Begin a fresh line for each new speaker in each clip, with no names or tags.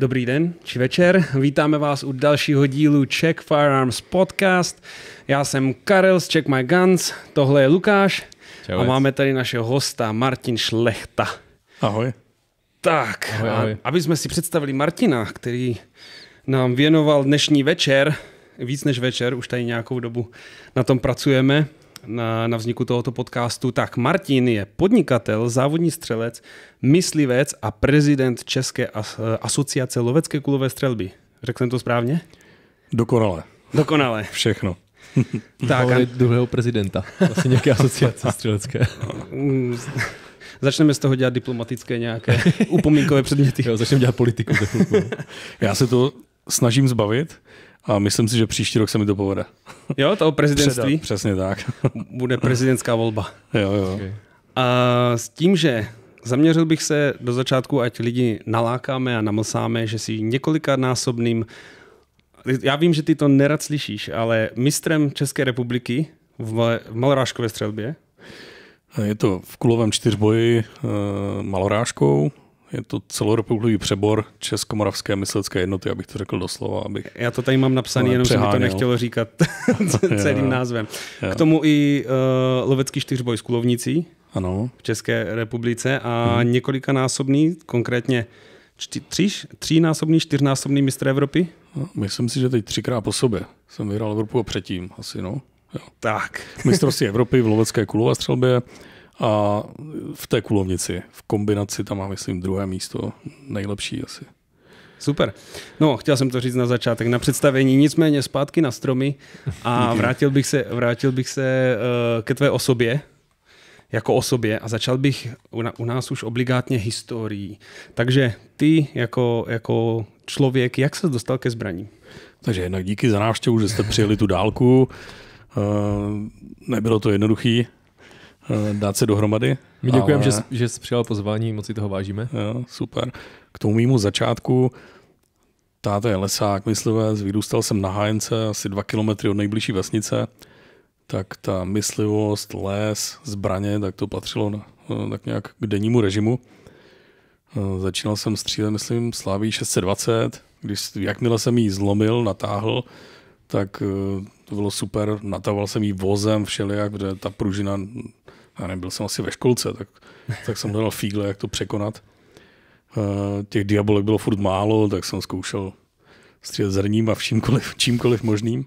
Dobrý den či večer, vítáme vás u dalšího dílu Check Firearms Podcast. Já jsem Karel z Check My Guns, tohle je Lukáš Čau a máme tady našeho hosta Martin Šlechta. Ahoj. Tak, ahoj, ahoj. aby jsme si představili Martina, který nám věnoval dnešní večer, víc než večer, už tady nějakou dobu na tom pracujeme, na, na vzniku tohoto podcastu, tak Martin je podnikatel, závodní střelec, myslivec a prezident České as, asociace lovecké kulové střelby. Řekl jsem to správně? Dokonale. Dokonale. Všechno. tak, a... druhého prezidenta.
vlastně nějaké asociace
střelecké. začneme z toho dělat diplomatické nějaké upomínkové
předměty. jo, začneme dělat politiku. Já se to snažím zbavit, a myslím si, že příští rok se mi to povede.
Jo, toho prezidentství? Předat,
přesně tak.
Bude prezidentská volba. Jo, jo. Okay. A s tím, že zaměřil bych se do začátku, ať lidi nalákáme a namlsáme, že si několikanásobným já vím, že ty to nerad slyšíš, ale mistrem České republiky v malorážkové střelbě.
Je to v kulovém čtyřboji e, malorážkou je to celorepublikový přebor Českomoravské myslecké jednoty, abych to řekl doslova. Abych Já to tady mám napsané, jenom jsem to nechtělo říkat celým názvem. K
tomu i uh, lovecký čtyřboj s kulovnicí ano. v České republice a hmm. několikanásobný, konkrétně čty, tři, třínásobný, čtyřnásobný mistr Evropy? No, myslím si, že teď třikrát po
sobě jsem vyhrál Evropu a předtím asi, no. Jo. Tak. Mistrovství Evropy v lovecké kulové střelbě, a v té kulovnici, v kombinaci, tam mám, myslím, druhé místo, nejlepší asi.
Super. No, chtěl jsem to říct na začátek, na představení, nicméně zpátky na stromy a vrátil bych se, vrátil bych se uh, ke tvé osobě, jako osobě a začal bych u nás už obligátně historií. Takže ty jako, jako člověk, jak se dostal ke zbraní? Takže jednak díky
za návštěvu, že jste přijeli tu dálku. Uh, nebylo to jednoduché. Eh, dát se dohromady. My děkujeme, ale... že,
že jsi přijal pozvání, moc si toho vážíme. Jo, super.
K tomu mýmu začátku, táta je lesák, myslivec, vyrůstal jsem na Hájence, asi dva kilometry od nejbližší vesnice, tak ta myslivost, les, zbraně, tak to patřilo na, eh, tak nějak k dennímu režimu. Eh, začínal jsem střílet, myslím, Slaví 620, když, jakmile jsem ji zlomil, natáhl, tak to bylo super, nataval jsem ji vozem všelijak, protože ta pružina já nevím, byl jsem asi ve školce, tak, tak jsem dělal fígle, jak to překonat. Eh, těch diabolek bylo furt málo, tak jsem zkoušel střílet zrním a všímkoliv, čímkoliv možným.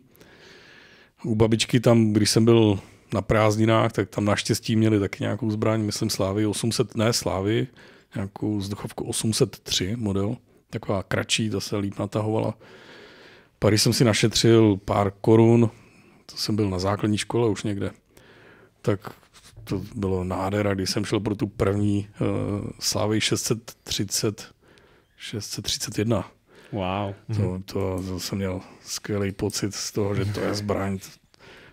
U babičky tam, když jsem byl na prázdninách, tak tam naštěstí měli taky nějakou zbraň, myslím Slávy 800, ne Slávy, nějakou vzduchovku 803 model, taková kratší, ta se líp natahovala. Pak, jsem si našetřil pár korun, to jsem byl na základní škole už někde, tak to bylo nádhera, když jsem šel pro tu první uh, Slávy 630, 631. Wow. To, to, to jsem měl skvělý pocit z toho, že to je zbraň. To,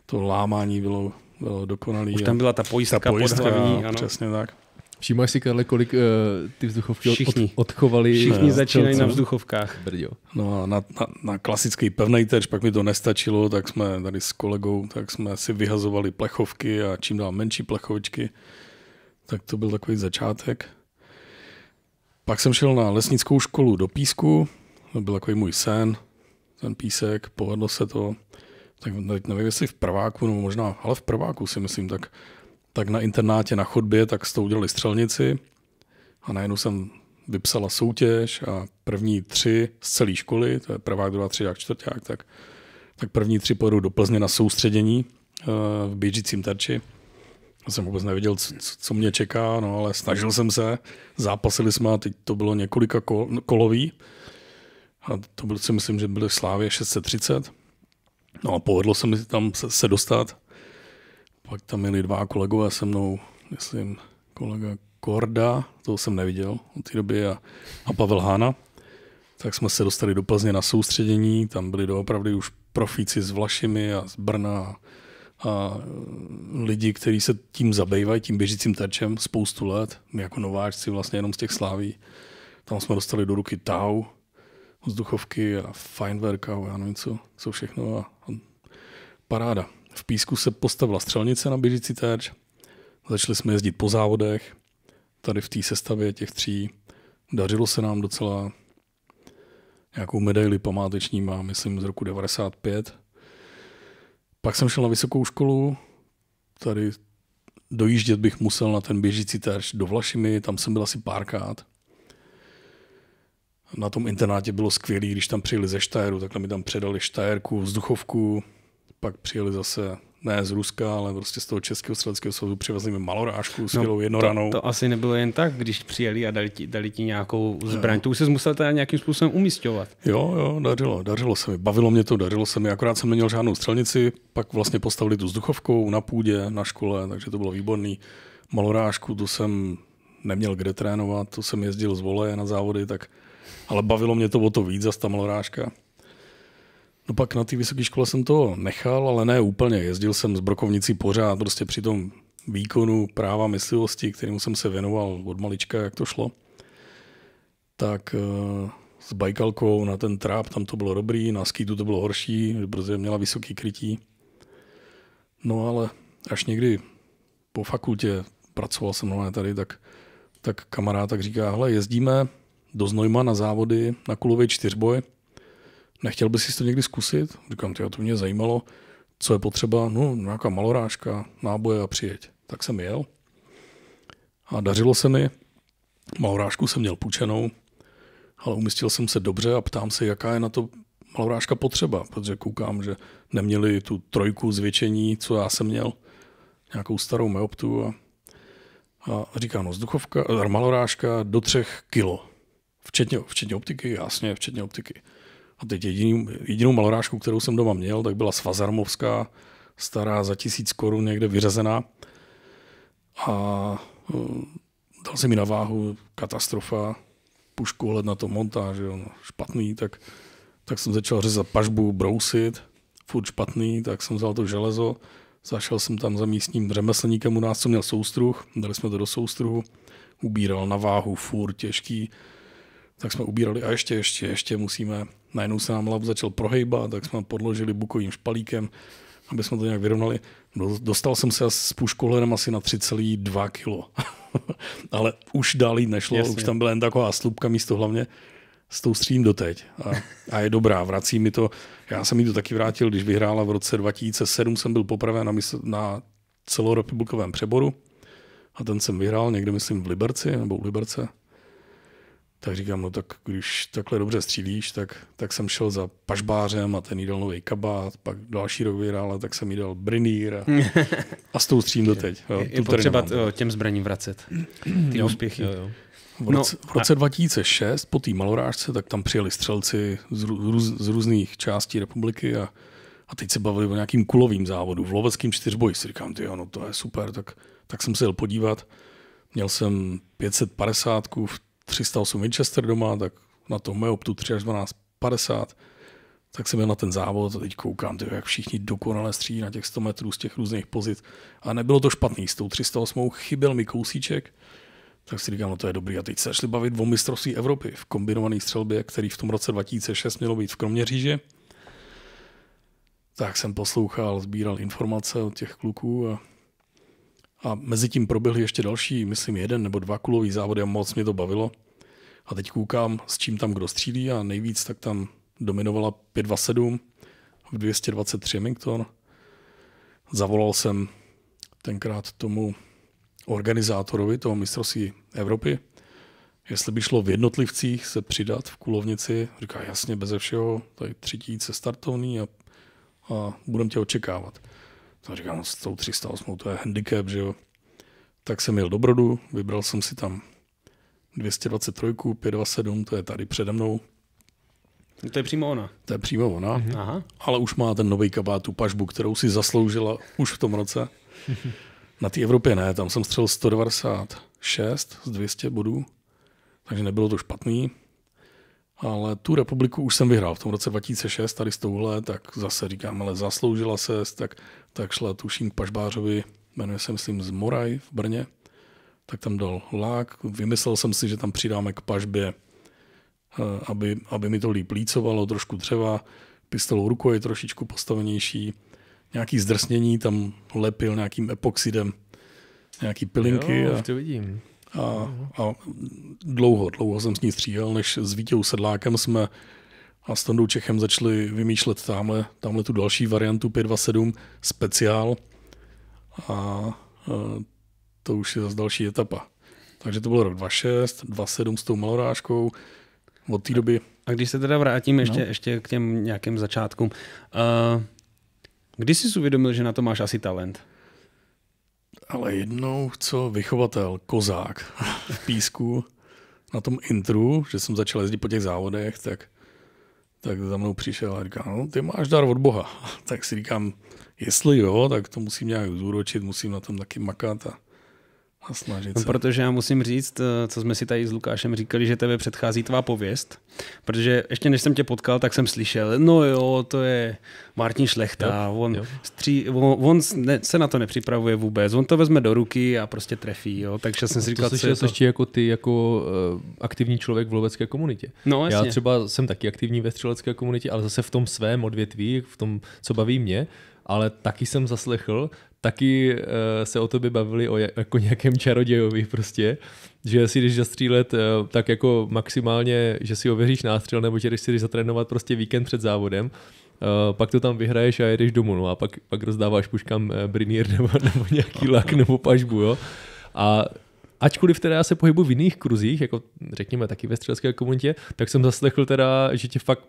to lámání bylo, bylo dokonalý. Už tam byla ta pojistka, ta pojistka podhlavní, ano. Přesně
tak. Všimáš si, Karle, kolik uh, ty vzduchovky Všichni. Od, odchovali? Všichni začínají na vzduchovkách.
Brdio. No a na, na, na klasický pevný terč, pak mi to nestačilo, tak jsme tady s kolegou, tak jsme si vyhazovali plechovky a čím dál menší plechovičky. Tak to byl takový začátek. Pak jsem šel na lesnickou školu do Písku, to byl takový můj sen, ten písek, povedlo se to. Tak nevím, jestli v prváku, nebo možná, ale v prváku si myslím, tak tak na internátě na chodbě, tak s to udělali střelnici a najednou jsem vypsala soutěž a první tři z celé školy, to je prvák, druhá, třiák, čtvrták, tak, tak první tři pojedu do Plzně na soustředění eh, v běžícím terči. Já jsem vůbec nevěděl, co, co mě čeká, no ale snažil jsem se, zápasili jsme a teď to bylo několika kol, kolový a to bylo, si myslím, že byly Slávě 630. No a povedlo se mi tam se, se dostat pak tam měli dva kolegové se mnou, myslím, kolega Korda, toho jsem neviděl od té doby, a, a Pavel Hána. Tak jsme se dostali do Plzně na soustředění, tam byli doopravdy už profíci z Vlašimi a z Brna a, a lidi, kteří se tím zabývají, tím běžícím terčem spoustu let, my jako nováčci vlastně jenom z těch sláví. Tam jsme dostali do ruky Tau, vzduchovky a Feinwerka, já nevím co, co všechno a, a paráda. V Písku se postavila střelnice na běžící terč, začali jsme jezdit po závodech, tady v té sestavě těch tří dařilo se nám docela nějakou medaili památeční mám myslím, z roku 95. Pak jsem šel na vysokou školu, tady dojíždět bych musel na ten běžící terč do Vlašimi, tam jsem byl asi párkrát. Na tom internátě bylo skvělé, když tam přijeli ze Štajeru, takhle mi tam předali Štajerku, vzduchovku, pak přijeli zase ne z Ruska, ale prostě z toho Českého střeleckého svazu přivezli mi malorážku s no, jednoranou. To, to,
asi nebylo jen tak, když přijeli a dali ti, dali ti nějakou zbraň. Jo.
To už se musel teda nějakým způsobem umístěvat. Jo, jo, dařilo, dařilo se mi. Bavilo mě to, dařilo se mi. Akorát jsem neměl žádnou střelnici, pak vlastně postavili tu vzduchovkou na půdě, na škole, takže to bylo výborný. Malorážku, tu jsem neměl kde trénovat, to jsem jezdil z voleje na závody, tak ale bavilo mě to o to víc, zase ta malorážka. No pak na té vysoké škole jsem to nechal, ale ne úplně. Jezdil jsem s brokovnicí pořád, prostě při tom výkonu práva myslivosti, kterému jsem se věnoval od malička, jak to šlo. Tak eh, s bajkalkou na ten tráp, tam to bylo dobrý, na skýtu to bylo horší, protože měla vysoký krytí. No ale až někdy po fakultě pracoval jsem mnohem tady, tak, tak kamarád tak říká, hele, jezdíme do Znojma na závody na kulový čtyřboj, nechtěl bys si to někdy zkusit? Říkám, tě, to mě zajímalo, co je potřeba, no nějaká malorážka, náboje a přijeď. Tak jsem jel a dařilo se mi. Malorážku jsem měl půjčenou, ale umístil jsem se dobře a ptám se, jaká je na to malorážka potřeba, protože koukám, že neměli tu trojku zvětšení, co já jsem měl, nějakou starou meoptu a, a říká, no vzduchovka, malorážka do třech kilo, včetně, včetně optiky, jasně, včetně optiky. A teď jediný, jedinou malorážku, kterou jsem doma měl, tak byla svazarmovská, stará za tisíc korun někde vyřazená. A eh, dal jsem mi na váhu, katastrofa, pušku, hled na to montáž, jo, no, špatný, tak, tak jsem začal řezat pažbu, brousit, furt špatný, tak jsem vzal to železo, zašel jsem tam za místním řemeslníkem u nás, co měl soustruh, dali jsme to do soustruhu, ubíral na váhu, furt těžký, tak jsme ubírali a ještě, ještě, ještě musíme, najednou se nám lav začal prohejbat, tak jsme podložili bukovým špalíkem, aby jsme to nějak vyrovnali. Dostal jsem se s puškolerem asi na 3,2 kilo. Ale už dál jít nešlo, Jasně. už tam byla jen taková slupka místo hlavně. S tou střím doteď. A, a je dobrá, vrací mi to. Já jsem mi to taky vrátil, když vyhrála v roce 2007, jsem byl poprvé na, mysl, na celorepublikovém přeboru. A ten jsem vyhrál někde, myslím, v Liberci nebo u Liberce. Tak říkám, no tak když takhle dobře střílíš, tak, tak jsem šel za pažbářem a ten jí dal nový kabát, pak další rok vyhrál, tak jsem jí dal brinýr a, a s tou střím doteď. Je, je, je potřeba
t- těm zbraním vracet ty úspěchy. Jo, jo. V no roce, no, v roce
2006 po té malorážce, tak tam přijeli střelci z, růz, z různých částí republiky a, a teď se bavili o nějakým kulovým závodu, v loveckém čtyřboji. Si říkám, ty no to je super, tak, tak jsem se jel podívat. Měl jsem 550 v 308 Winchester doma, tak na tom ptu 3 až 12 50, tak jsem byl na ten závod a teď koukám, tyjo, jak všichni dokonale střílí na těch 100 metrů z těch různých pozic. A nebylo to špatný, s tou 308 chyběl mi kousíček, tak si říkám, no to je dobrý. A teď se šli bavit o mistrovství Evropy v kombinované střelbě, který v tom roce 2006 mělo být v Kroměříži. Tak jsem poslouchal, sbíral informace od těch kluků a a mezi tím proběhly ještě další, myslím, jeden nebo dva kulový závody a moc mě to bavilo. A teď koukám, s čím tam kdo střílí a nejvíc tak tam dominovala 527 v 223 Remington. Zavolal jsem tenkrát tomu organizátorovi toho mistrovství Evropy, jestli by šlo v jednotlivcích se přidat v kulovnici. Říká, jasně, beze všeho, tady třetí se startovní a, a budem tě očekávat. A říkám, no, s tou 308 to je handicap, že jo. Tak jsem jel do Brodu, vybral jsem si tam 223, 527, to je tady přede mnou. To je přímo ona. To je přímo ona, mhm. Aha. ale už má ten nový kabát, tu pažbu, kterou si zasloužila už v tom roce. Na té Evropě ne, tam jsem střelil 196 z 200 bodů, takže nebylo to špatný. Ale tu republiku už jsem vyhrál v tom roce 2006, tady s touhle, tak zase říkám, ale zasloužila se, tak tak šla tuším k pažbářovi, jmenuje se myslím z Moraj v Brně, tak tam dal lák. Vymyslel jsem si, že tam přidáme k pažbě, eh, aby, aby mi to líp lícovalo, trošku dřeva, pistolou rukou je trošičku postavenější, nějaký zdrsnění tam lepil nějakým epoxidem, nějaký pilinky. Jo, a, to vidím. A, a dlouho, dlouho jsem s ní stříhal, než s Vítěou Sedlákem jsme a s Tondou Čechem začali vymýšlet tamhle, tamhle tu další variantu 527 speciál a e, to už je zase další etapa. Takže to bylo rok 26, 27 s tou malorážkou,
od té doby. A když se teda vrátím no. ještě, no. ještě k těm nějakým začátkům, e, kdy jsi si uvědomil, že na to máš asi talent?
Ale jednou, co vychovatel, kozák v písku, na tom intru, že jsem začal jezdit po těch závodech, tak tak za mnou přišel a říká, no ty máš dar od Boha. Tak si říkám, jestli jo, tak to musím nějak zúročit, musím na tom taky makat a a
snažit no, se. Protože já musím říct, eh, co jsme si tady s Lukášem říkali, že tebe předchází tvá pověst, protože ještě než jsem tě potkal, tak jsem slyšel, no jo, to je Martin Šlechta, jo, on, jo. Stří, on, on ne, se na to nepřipravuje vůbec, on to vezme do ruky
a prostě trefí, jo, takže jsem si říkal, to slyšel co je to... ještě jako ty, jako uh, aktivní člověk v lovecké komunitě. No, jasně. Já třeba jsem taky aktivní ve střelecké komunitě, ale zase v tom svém odvětví, v tom, co baví mě, ale taky jsem zaslechl, taky uh, se o tobě bavili o jako nějakém čarodějovi prostě, že si jdeš zastřílet uh, tak jako maximálně, že si ověříš nástřel, nebo že když si jdeš zatrénovat prostě víkend před závodem, Uh, pak to tam vyhraješ a jedeš domů, no a pak, pak rozdáváš puškám uh, brinier nebo, nebo nějaký lak nebo pažbu, jo. A ačkoliv teda já se pohybu v jiných kruzích, jako řekněme taky ve střelecké komunitě, tak jsem zaslechl teda, že tě fakt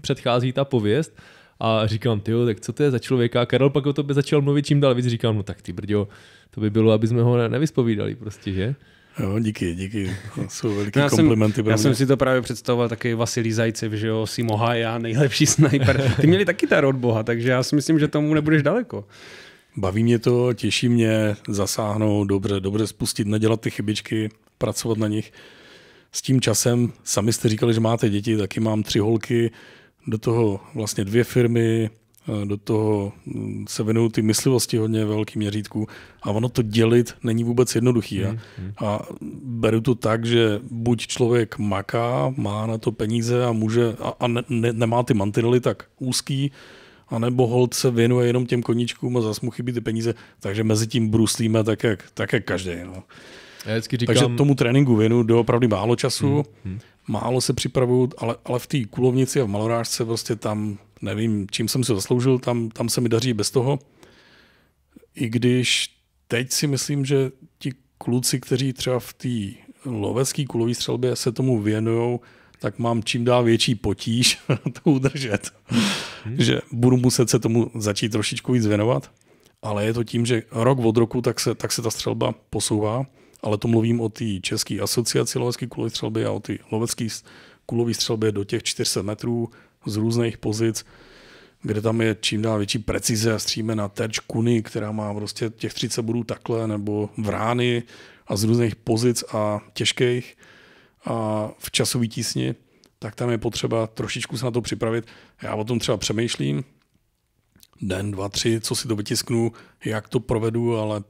předchází ta pověst a říkám, ty tak co to je za člověka? A Karel pak o tobě začal mluvit čím dál víc. Říkám, no tak ty brďo, to by bylo, aby jsme ho nevyspovídali prostě, že? Jo, díky, díky. No, jsou velké no, komplimenty. Jsem, já jsem si
to právě představoval taky Vasilí Zajcev, že jo, Simo já, nejlepší sniper. Ty měli taky ta od Boha, takže
já si myslím, že tomu nebudeš daleko. Baví mě to, těší mě zasáhnout, dobře, dobře spustit, nedělat ty chybičky, pracovat na nich. S tím časem, sami jste říkali, že máte děti, taky mám tři holky, do toho vlastně dvě firmy, eh, do toho mm, se venují ty myslivosti hodně velký měřítku a ono to dělit není vůbec jednoduchý. Hmm, hmm. A beru to tak, že buď člověk maká, má na to peníze a může a, a ne, ne, nemá ty mantinely tak úzký, anebo hold se věnuje jenom těm koníčkům a zas mu chybí ty peníze, takže mezi tím bruslíme tak, jak, tak jak každý. No. Já říkám... Takže tomu tréninku věnu doopravdy málo času. Hmm, hmm málo se připravuju, ale, ale v té kulovnici a v malorážce prostě tam, nevím, čím jsem si zasloužil, tam, tam se mi daří bez toho. I když teď si myslím, že ti kluci, kteří třeba v té lovecké kulové střelbě se tomu věnují, tak mám čím dál větší potíž to udržet. Hmm. že budu muset se tomu začít trošičku víc věnovat, ale je to tím, že rok od roku tak se, tak se ta střelba posouvá ale to mluvím o té České asociaci lovecké kulové střelby a o té lovecké kulové střelbě do těch 400 metrů z různých pozic, kde tam je čím dál větší precize a stříme na terč kuny, která má prostě těch 30 bodů takhle, nebo vrány a z různých pozic a těžkých a v časový tísni, tak tam je potřeba trošičku se na to připravit. Já o tom třeba přemýšlím, den, dva, tři, co si to vytisknu, jak to provedu, ale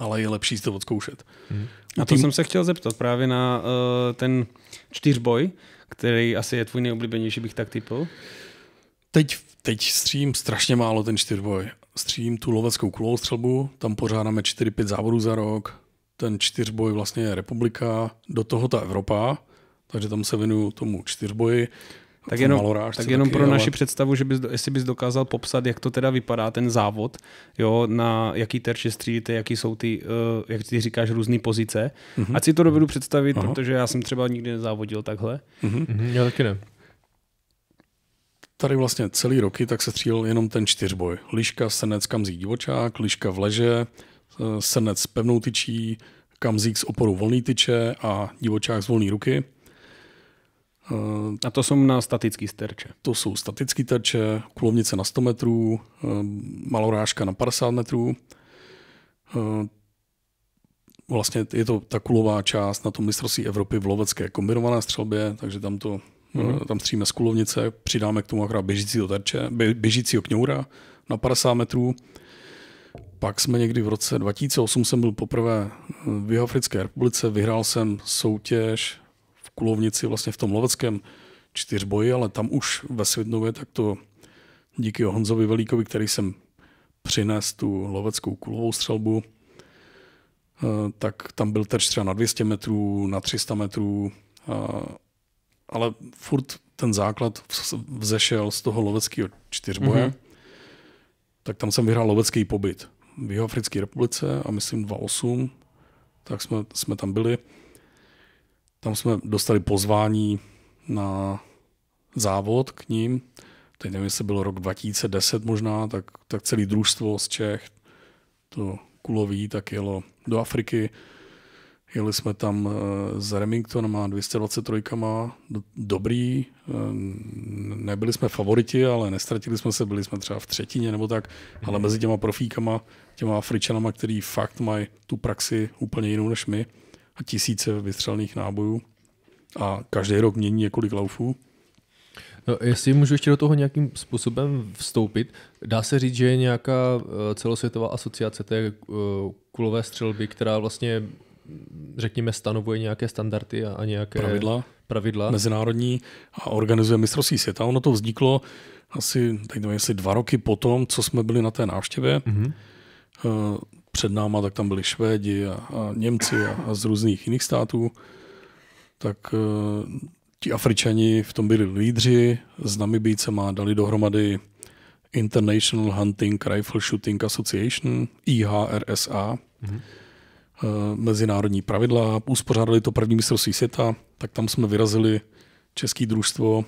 ale je lepší si to
odzkoušet. Hmm. A to tým... jsem se chtěl zeptat právě na uh, ten čtyřboj, který asi je tvůj nejoblíbenější, bych tak typl. Teď, teď střím strašně
málo ten čtyřboj. Střím tu loveckou střelbu. tam pořádáme 4-5 závodů za rok. Ten čtyřboj vlastně je republika, do toho ta Evropa, takže tam se věnuju tomu
čtyřboji. Tak jenom, tak jenom taky, pro ale... naši představu, že bys, jestli bys dokázal popsat, jak to teda vypadá ten závod, jo, na jaký terče střílíte, jaký jsou ty, uh, jak ty říkáš, různé pozice. Uh-huh. Ať si to dovedu představit, uh-huh. protože já jsem třeba nikdy nezávodil takhle. Uh-huh. Uh-huh. já taky ne. Tady vlastně celý roky tak se střílel jenom ten
čtyřboj. Liška, senec, kamzík, divočák, liška v leže, eh, senec s pevnou tyčí, kamzík s oporu volný tyče a divočák z volné ruky. Eh, a to jsou na statický terče. To jsou statický terče, kulovnice na 100 metrů, eh, malorážka na 50 metrů. Eh, vlastně je to ta kulová část na tom mistrovství Evropy v lovecké kombinované střelbě, takže tam to Mm-hmm. Tam stříme z kulovnice, přidáme k tomu akorát běžícího terče, běžícího kňoura na 50 metrů. Pak jsme někdy v roce 2008 jsem byl poprvé v Jihoafrické republice, vyhrál jsem soutěž Kulovnici, vlastně v tom loveckém čtyřboji, ale tam už ve Svidnově, tak to díky Honzovi Velíkovi, který jsem přines tu loveckou kulovou střelbu, eh, tak tam byl terč třeba na 200 metrů, na 300 metrů, eh, ale furt ten základ vzešel z toho loveckého čtyřboje, mm-hmm. tak tam jsem vyhrál lovecký pobyt v Jihoafrické republice a myslím 2.8, tak jsme, jsme tam byli. Tam jsme dostali pozvání na závod k ním. Teď nevím, jestli bylo rok 2010 možná, tak, tak celé družstvo z Čech, to kulový, tak jelo do Afriky. Jeli jsme tam eh, s Remingtonama 223, dobrý, eh, nebyli jsme favoriti, ale nestratili jsme se, byli jsme třeba v třetině nebo tak, ale mhm. mezi těma profíkama, těma Afričanama, který fakt mají tu praxi úplně jinou než my, tisíce vystřelných nábojů a každý rok mění několik
laufů. No, jestli můžu ještě do toho nějakým způsobem vstoupit, dá se říct, že je nějaká eh, celosvětová asociace té eh, kulové střelby, která vlastně, řekněme, stanovuje nějaké standardy a nějaké pravidla, pravidla. mezinárodní a organizuje
mistrovství světa. Ono to vzniklo asi, teď nevím, jestli
dva roky potom,
co jsme byli na té návštěvě. Mm-hmm před náma, tak tam byli Švédi a, a Němci a, a z různých jiných států, tak e, ti Afričani v tom byli lídři, s Namibícema dali dohromady International Hunting Rifle Shooting Association, IHRSA, mm-hmm. e, mezinárodní pravidla, uspořádali to první mistrovství světa, tak tam jsme vyrazili český družstvo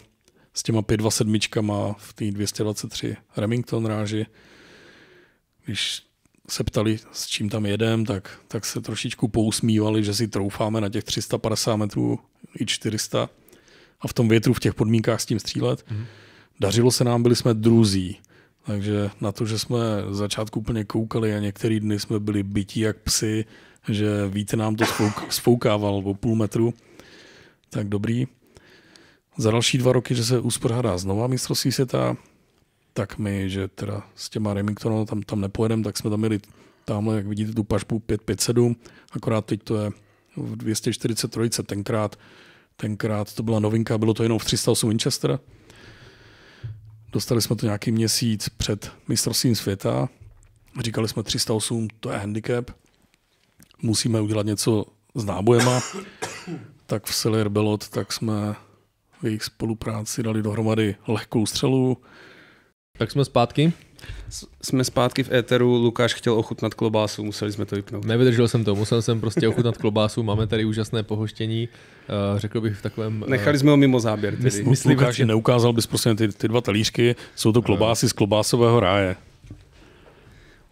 s těma 527 v té 223 Remington ráži. Když se ptali, s čím tam jedem, tak, tak se trošičku pousmívali, že si troufáme na těch 350 metrů i 400 a v tom větru, v těch podmínkách s tím střílet. Mm. Dařilo se nám, byli jsme druzí. Takže na to, že jsme v začátku úplně koukali a některý dny jsme byli bytí jak psy, že víte nám to spouk, spoukával o půl metru, tak dobrý. Za další dva roky, že se uspořádá znova mistrovství světa, tak my, že teda s těma Remingtonama tam, tam nepojedeme, tak jsme tam měli tamhle, jak vidíte, tu pašbu 557, akorát teď to je v 243, tenkrát, tenkrát to byla novinka, bylo to jenom v 308 Winchester. Dostali jsme to nějaký měsíc před mistrovstvím světa, říkali jsme 308, to je handicap, musíme udělat něco s nábojema, tak v Seller Belot, tak jsme v
jejich spolupráci dali dohromady lehkou střelu, tak jsme zpátky.
Jsme zpátky v éteru, Lukáš chtěl ochutnat klobásu, museli jsme to vypnout. Nevydržel jsem to, musel jsem prostě ochutnat klobásu, máme tady úžasné pohoštění, eh, řekl bych v takovém... Eh, Nechali jsme ho mimo záběr. Tedy. Mysl, myslím, Lukáš, že...
neukázal bys prostě ty, ty dva talířky, jsou to klobásy z klobásového ráje.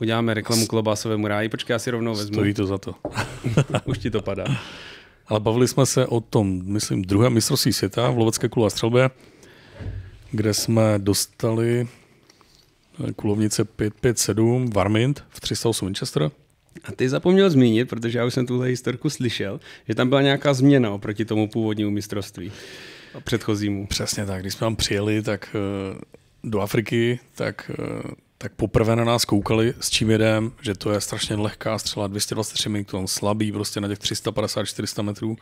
Uděláme reklamu klobásovému ráji, počkej, já si rovnou vezmu. Stojí to za to. Už ti to padá.
Ale bavili jsme se o tom, myslím, druhém mistrovství světa v lovecké kulové střelbě, kde jsme dostali kulovnice 557 Varmint v 308 Winchester.
A ty zapomněl zmínit, protože já už jsem tuhle historku slyšel, že tam byla nějaká změna oproti tomu původnímu mistrovství
předchozímu. Přesně tak. Když jsme tam přijeli tak eh, do Afriky, tak, eh, tak poprvé na nás koukali, s čím jedem, že to je strašně lehká střela, 223 mm, slabý prostě na těch 350-400 metrů.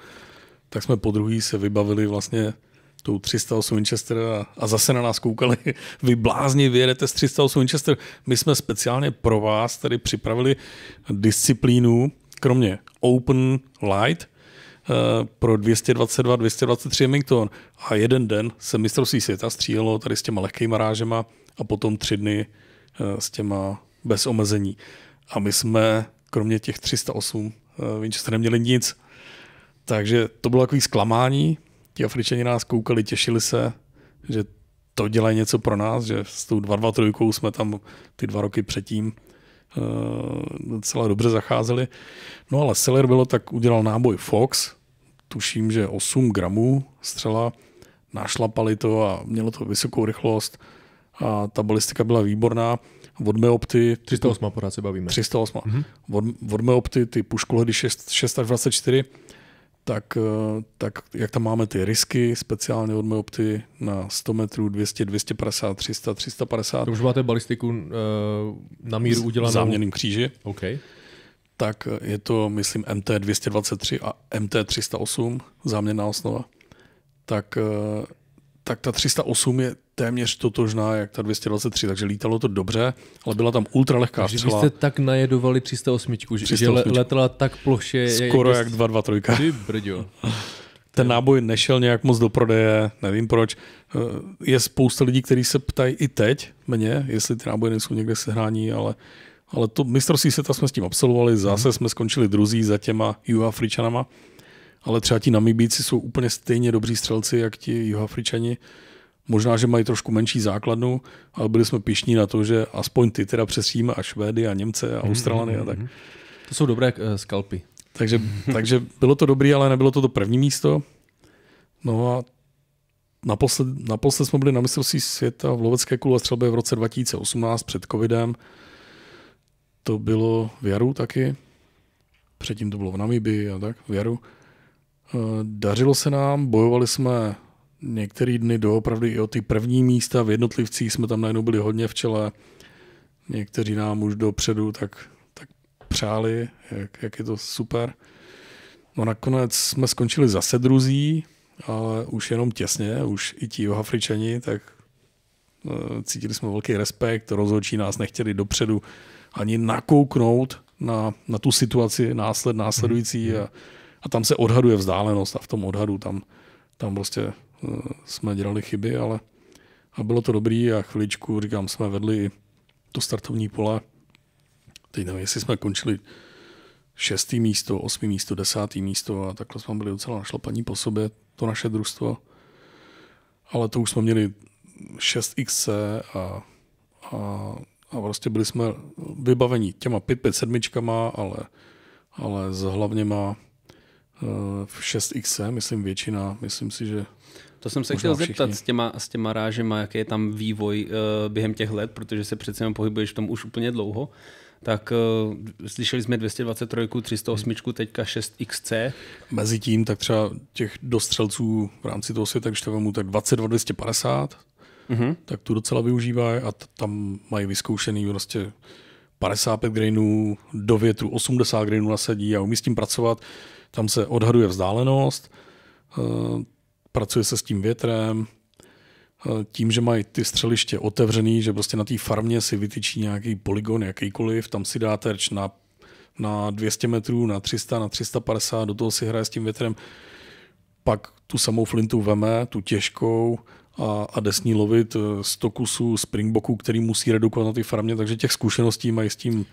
Tak jsme po druhý se vybavili vlastně tou 308 Winchester a, a zase na nás koukali. Vy blázni vyjedete z 308 Winchester. My jsme speciálně pro vás tady připravili disciplínu, kromě Open Light, eh, pro 222, 223 Remington a jeden den se mistrovství světa střílelo tady s těma lehkýma rážema a potom tři dny eh, s těma bez omezení. A my jsme kromě těch 308 eh, Winchester neměli nic. Takže to bylo takový zklamání, ti Afričani nás koukali, těšili se, že to dělají něco pro nás, že s tou 2-2-3 jsme tam ty dva roky předtím eh, docela dobře zacházeli. No ale Seller bylo tak, udělal náboj Fox, tuším, že 8 gramů střela, našlapali to a mělo to vysokou rychlost a ta balistika byla výborná. Od opty 308 pořád se bavíme. 308. Mm-hmm. Od, od opty ty puškulhedy 6, 6 až 24 tak, eh, tak jak tam máme ty risky, speciálně od myopty na 100 metrů, 200, 250, 300, 350. To už máte balistiku uh, na míru udělanou? záměným kříži. OK. Tak eh, je to, myslím, MT223 a MT308, záměná osnova. Tak tak ta 308 je téměř totožná jak ta 223, takže lítalo to dobře, ale byla tam ultra lehká takže vy jste
tak najedovali 308, že, 308. že letela tak ploše. Skoro jak
223. Ty Ten náboj nešel nějak moc do prodeje, nevím proč. Eh, je spousta lidí, kteří se ptají i teď mě, jestli ty náboje nejsou někde sehrání, ale ale to mistrovství světa jsme s tím absolvovali, zase mhm. jsme skončili druzí za těma Juafričanama ale třeba ti Namibíci jsou úplně stejně dobří střelci, jak ti Jihoafričani. Možná, že mají trošku menší základnu, ale byli jsme pišní na to, že aspoň ty teda přesvíme a Švédy a Němce a mhm, Australany a mhm, tak.
Mhm. To jsou dobré uh, skalpy.
Takže, takže bylo to dobrý, ale nebylo to to první místo. No a naposled, naposled jsme byli na mistrovství světa v lovecké střelbě v roce 2018 před covidem. To bylo v jaru taky. Předtím to bylo v Namibii a tak, v jaru. Eh, dařilo se nám, bojovali jsme některý dny doopravdy i o ty první místa, v jednotlivcích jsme tam najednou byli hodně v čele, někteří nám už dopředu tak, tak přáli, jak, jak je to super. No nakonec jsme skončili zase druzí, ale už jenom těsně, už i ti Afričani, tak eh, cítili jsme velký respekt, rozhodčí nás nechtěli dopředu ani nakouknout na, na tu situaci násled, následující mhm. a a tam se odhaduje vzdálenost a v tom odhadu tam, tam prostě eh, jsme dělali chyby, ale a bylo to dobrý a chviličku, říkám, jsme vedli to startovní pole. Teď nevím, jestli jsme končili šestý místo, osmý místo, desátý místo a takhle jsme byli docela našlapaní po sobě, to naše družstvo. Ale to už jsme měli 6XC a, a, a prostě byli jsme vybaveni těma 5-5 sedmičkama, ale, ale s hlavněma v 6X, myslím většina, myslím si, že to jsem se chtěl zeptat
s těma, s těma rážema, jaký je tam vývoj uh, během těch let, protože se přece jenom pohybuješ v tom už úplně dlouho. Tak uh, slyšeli jsme 223, 308, teďka 6XC.
Mezi tím tak třeba těch dostřelců v rámci toho světa, když to vemu, tak 22, 250, hmm tak tu docela využívají a t- tam mají vyzkoušený prostě 55 grainů, do větru 80 grainů nasadí a umí s tím pracovat. Tam se odhaduje vzdálenost, eh, pracuje se s tím větrem, eh, tím, že mají ty střeliště otevřený, že prostě na té farmě si vytyčí nějaký polygon, jakýkoliv, tam si dá terč na, na 200 metrů, na 300, na 350, do toho si hraje s tím větrem, pak tu samou flintu veme, tu těžkou, a, a jde s ní lovit 100 eh, kusů springboku, který musí redukovat na té farmě, takže těch zkušeností mají s tím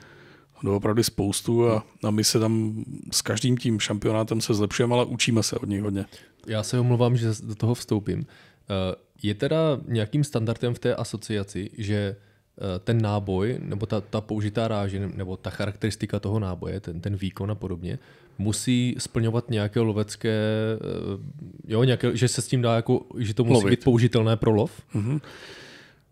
opravdu spoustu a, a my se tam s každým
tím šampionátem se zlepšujeme, ale učíme se od nich hodně. Já se omlouvám, že do toho vstoupím. Eh, je teda nějakým standardem v té asociaci, že eh, ten náboj, nebo ta, ta použitá ráže, nebo ta charakteristika toho náboje, ten, ten výkon a podobně, musí splňovat nějaké lovecké, eh, jo, nějaké, že se s tím dá jako, že to musí Lovit. být použitelné pro lov? Mm-hmm.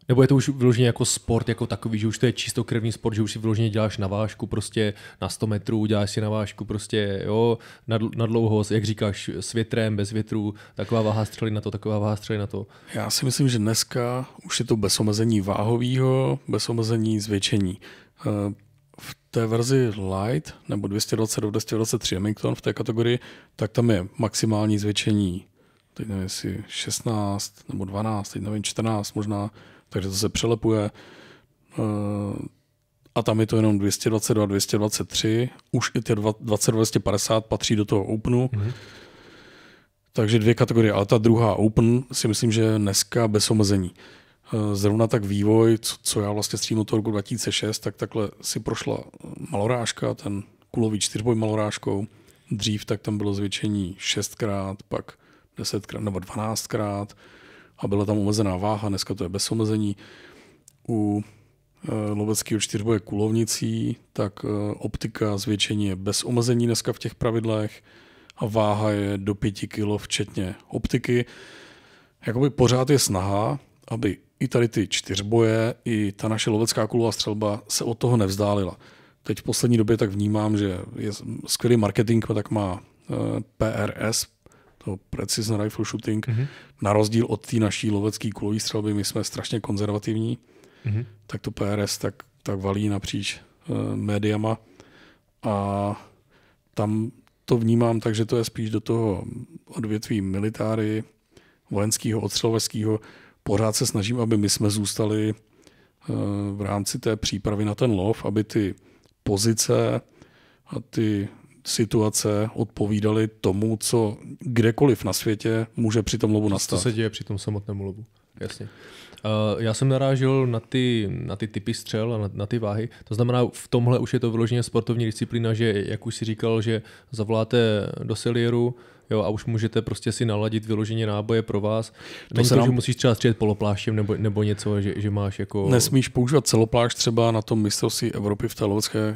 Nebo je to už vyloženě jako sport jako takový, že už to je čistokrevný sport, že už si vyloženě děláš na vážku, prostě na 100 metrů, děláš si na vážku, prostě jo, na, na dlouho, jak říkáš, s větrem, bez větru, taková váha střely na to, taková váha střely na to.
Já si myslím, že dneska už je to bez omezení váhového, bez omezení zvětšení. Eh, v té verzi light, nebo 220 do 223 Remington v té kategorii, tak tam je maximální zvětšení teď nevím, jestli 16 nebo 12, teď nevím, 14 možná, takže to se přelepuje eh, a tam je to jenom 222, 223, už i ty 2250 patří do toho Openu, mm-hmm. takže dvě kategorie, ale ta druhá Open si myslím, že dneska bez omezení. Eh, zrovna tak vývoj, co, co já vlastně streamu toho roku 2006, tak takhle si prošla eh, malorážka, ten kulový čtyřboj malorážkou, dřív tak tam bylo zvětšení šestkrát, pak desetkrát nebo 12 krát a byla tam omezená váha, dneska to je bez omezení. U eh, loveckého čtyřboje kulovnicí, tak eh, optika zvětšení je bez omezení dneska v těch pravidlech a váha je do 5 kg včetně optiky. Jakoby pořád je snaha, aby i tady ty čtyřboje, i ta naše lovecká kulová střelba se od toho nevzdálila. Teď v poslední době tak vnímám, že je skvělý marketing, tak má eh, PRS, to precision rifle shooting, mm-hmm. na rozdíl od té naší lovecké kulový střelby, my jsme strašně konzervativní, mm-hmm. tak to PRS tak, tak valí napříč uh, médiama a tam to vnímám tak, že to je spíš do toho odvětví militáry, vojenského, odstřelovačského. Pořád se snažím, aby my jsme zůstali uh, v rámci té přípravy na ten lov, aby ty pozice a ty situace odpovídaly tomu, co kdekoliv na světě může při tom lovu nastat. Co se děje při tom
samotném lovu, jasně. Eh, já jsem narážel na ty, na ty typy střel a na, na ty váhy. To znamená, v tomhle už je to vyloženě sportovní disciplína, že jak už si říkal, že zavoláte do selieru, jo, a už můžete prostě si naladit vyloženě náboje pro vás. To Není se to, nám... že musíš třeba střílet polopláštěm nebo, nebo něco, že, že máš jako... Nesmíš používat celoplášť třeba na
tom mistrovství Evropy v té lovecké eh,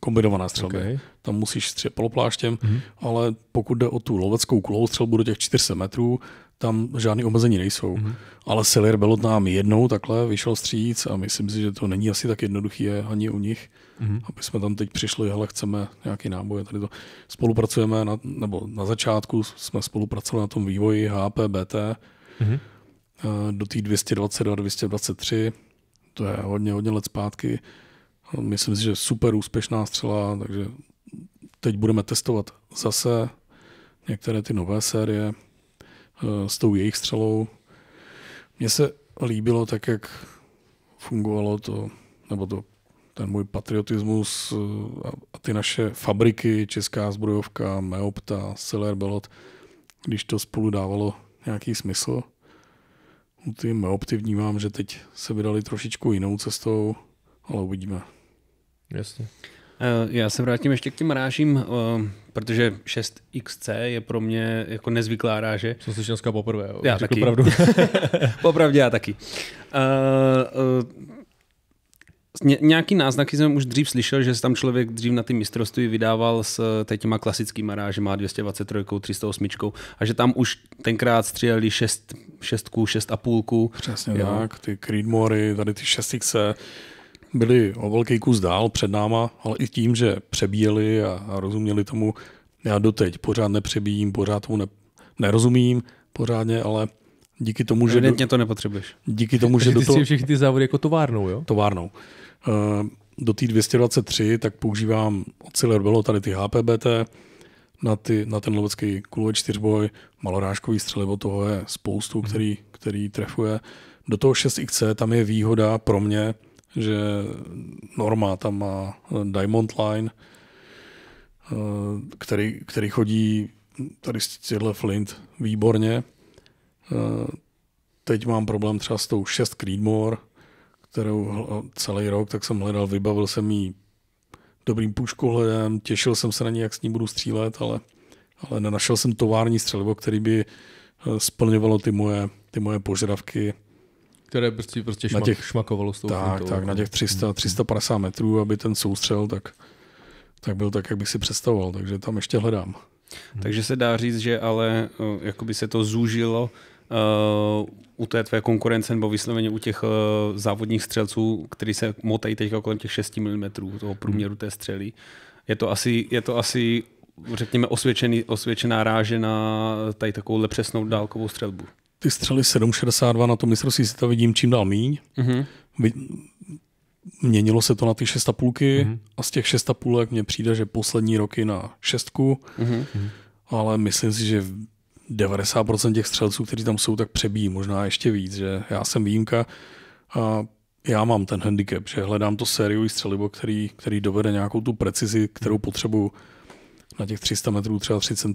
kombinované střelbě. Okay. Tam musíš střílet polopláštěm, mm-hmm. ale pokud jde o tu loveckou kulovou střelbu do těch 400 metrů, tam žádné omezení nejsou. Mm-hmm. Ale Selir byl od nám jednou takhle, vyšel stříc a myslím si, že to není asi tak jednoduchý ani u nich, mm-hmm. aby jsme tam teď přišli, hele, chceme nějaký náboj. Tady to spolupracujeme, na, nebo na začátku jsme spolupracovali na tom vývoji HP, BT, mm-hmm. Eh, do té 222, 223, to je hodně, hodně let zpátky. Myslím si, že super úspěšná střela, takže teď budeme testovat zase některé ty nové série, Eh, s tou jejich střelou. Mně se líbilo tak, jak fungovalo to, nebo to, ten můj patriotismus eh, a ty naše fabriky, Česká zbrojovka, Meopta, Seller Belot, když to spolu dávalo nějaký smysl. U ty Meopty vnímám, že teď se vydali trošičku jinou cestou, ale uvidíme. Jasně.
Eh, já se vrátím ještě k těm rážím, eh, protože 6XC je pro mě jako nezvyklá ráže. Co slyšel dneska poprvé. Já řekl taky. Pravdu. Popravdě já taky. Uh, uh, nějaký náznaky jsem už dřív slyšel, že se tam člověk dřív na ty mistrovství vydával s těma klasickými rážema 223, 308 a že tam už tenkrát stříleli 6, 6, 6,5. Přesně jo. tak, ty Creedmory, tady ty 6 xc byli
o velký kus dál před náma, ale i tím, že přebíjeli a, rozuměli tomu, já doteď pořád nepřebíjím, pořád tomu ne, nerozumím pořádně, ale díky tomu, že... Do, to nepotřebuješ. Díky tomu, že... Ty do toho, všechny ty závody jako továrnou, jo? Továrnou. Uh, do té 223 tak používám Ociller bylo tady ty HPBT, na, ty, na ten lovecký kulový čtyřboj, malorážkový střelivo, toho je spoustu, mhm. který, který trefuje. Do toho 6XC tam je výhoda pro mě, že Norma tam má eh, Diamond Line, eh, který, který chodí tady z těhle Flint výborně. Eh, teď mám problém třeba s tou 6 Creedmoor, kterou celý rok, tak jsem hledal, vybavil jsem ji dobrým půjčkohledem, těšil jsem se na ní, jak s ní budu střílet, ale, ale nenašel jsem tovární střelivo, který by splňovalo ty moje, ty moje požadavky
které prostě, prostě šmak, na těch, šmakovalo s tou Tak, fintou, tak, no. na těch 300,
350 metrů, aby ten soustřel, tak, tak byl tak, jak bych si představoval, takže tam ještě hledám.
Hmm. Takže se dá říct, že ale eh, jakoby se to zúžilo uh, u té tvé konkurence nebo vysloveně u těch uh, závodních střelců, který se motají teď kolem těch 6 mm toho hmm. průměru té střely. Je to asi, je to asi řekněme, osvědčený, osvědčená ráže na tady takovouhle přesnou dálkovou střelbu
ty střely 7,62 na to mistrovství to vidím čím dál míň. Mm-hmm. Měnilo se to na ty 6,5 mm-hmm. a z těch 6,5 mě přijde, že poslední roky na šestku, mm-hmm. ale myslím si, že 90% těch střelců, kteří tam jsou, tak přebíjí, možná ještě víc, že já jsem výjimka a já mám ten handicap, že hledám to sériový střelivo, který, který dovede nějakou tu precizi, kterou potřebuju na těch 300 metrů, třeba 3 cm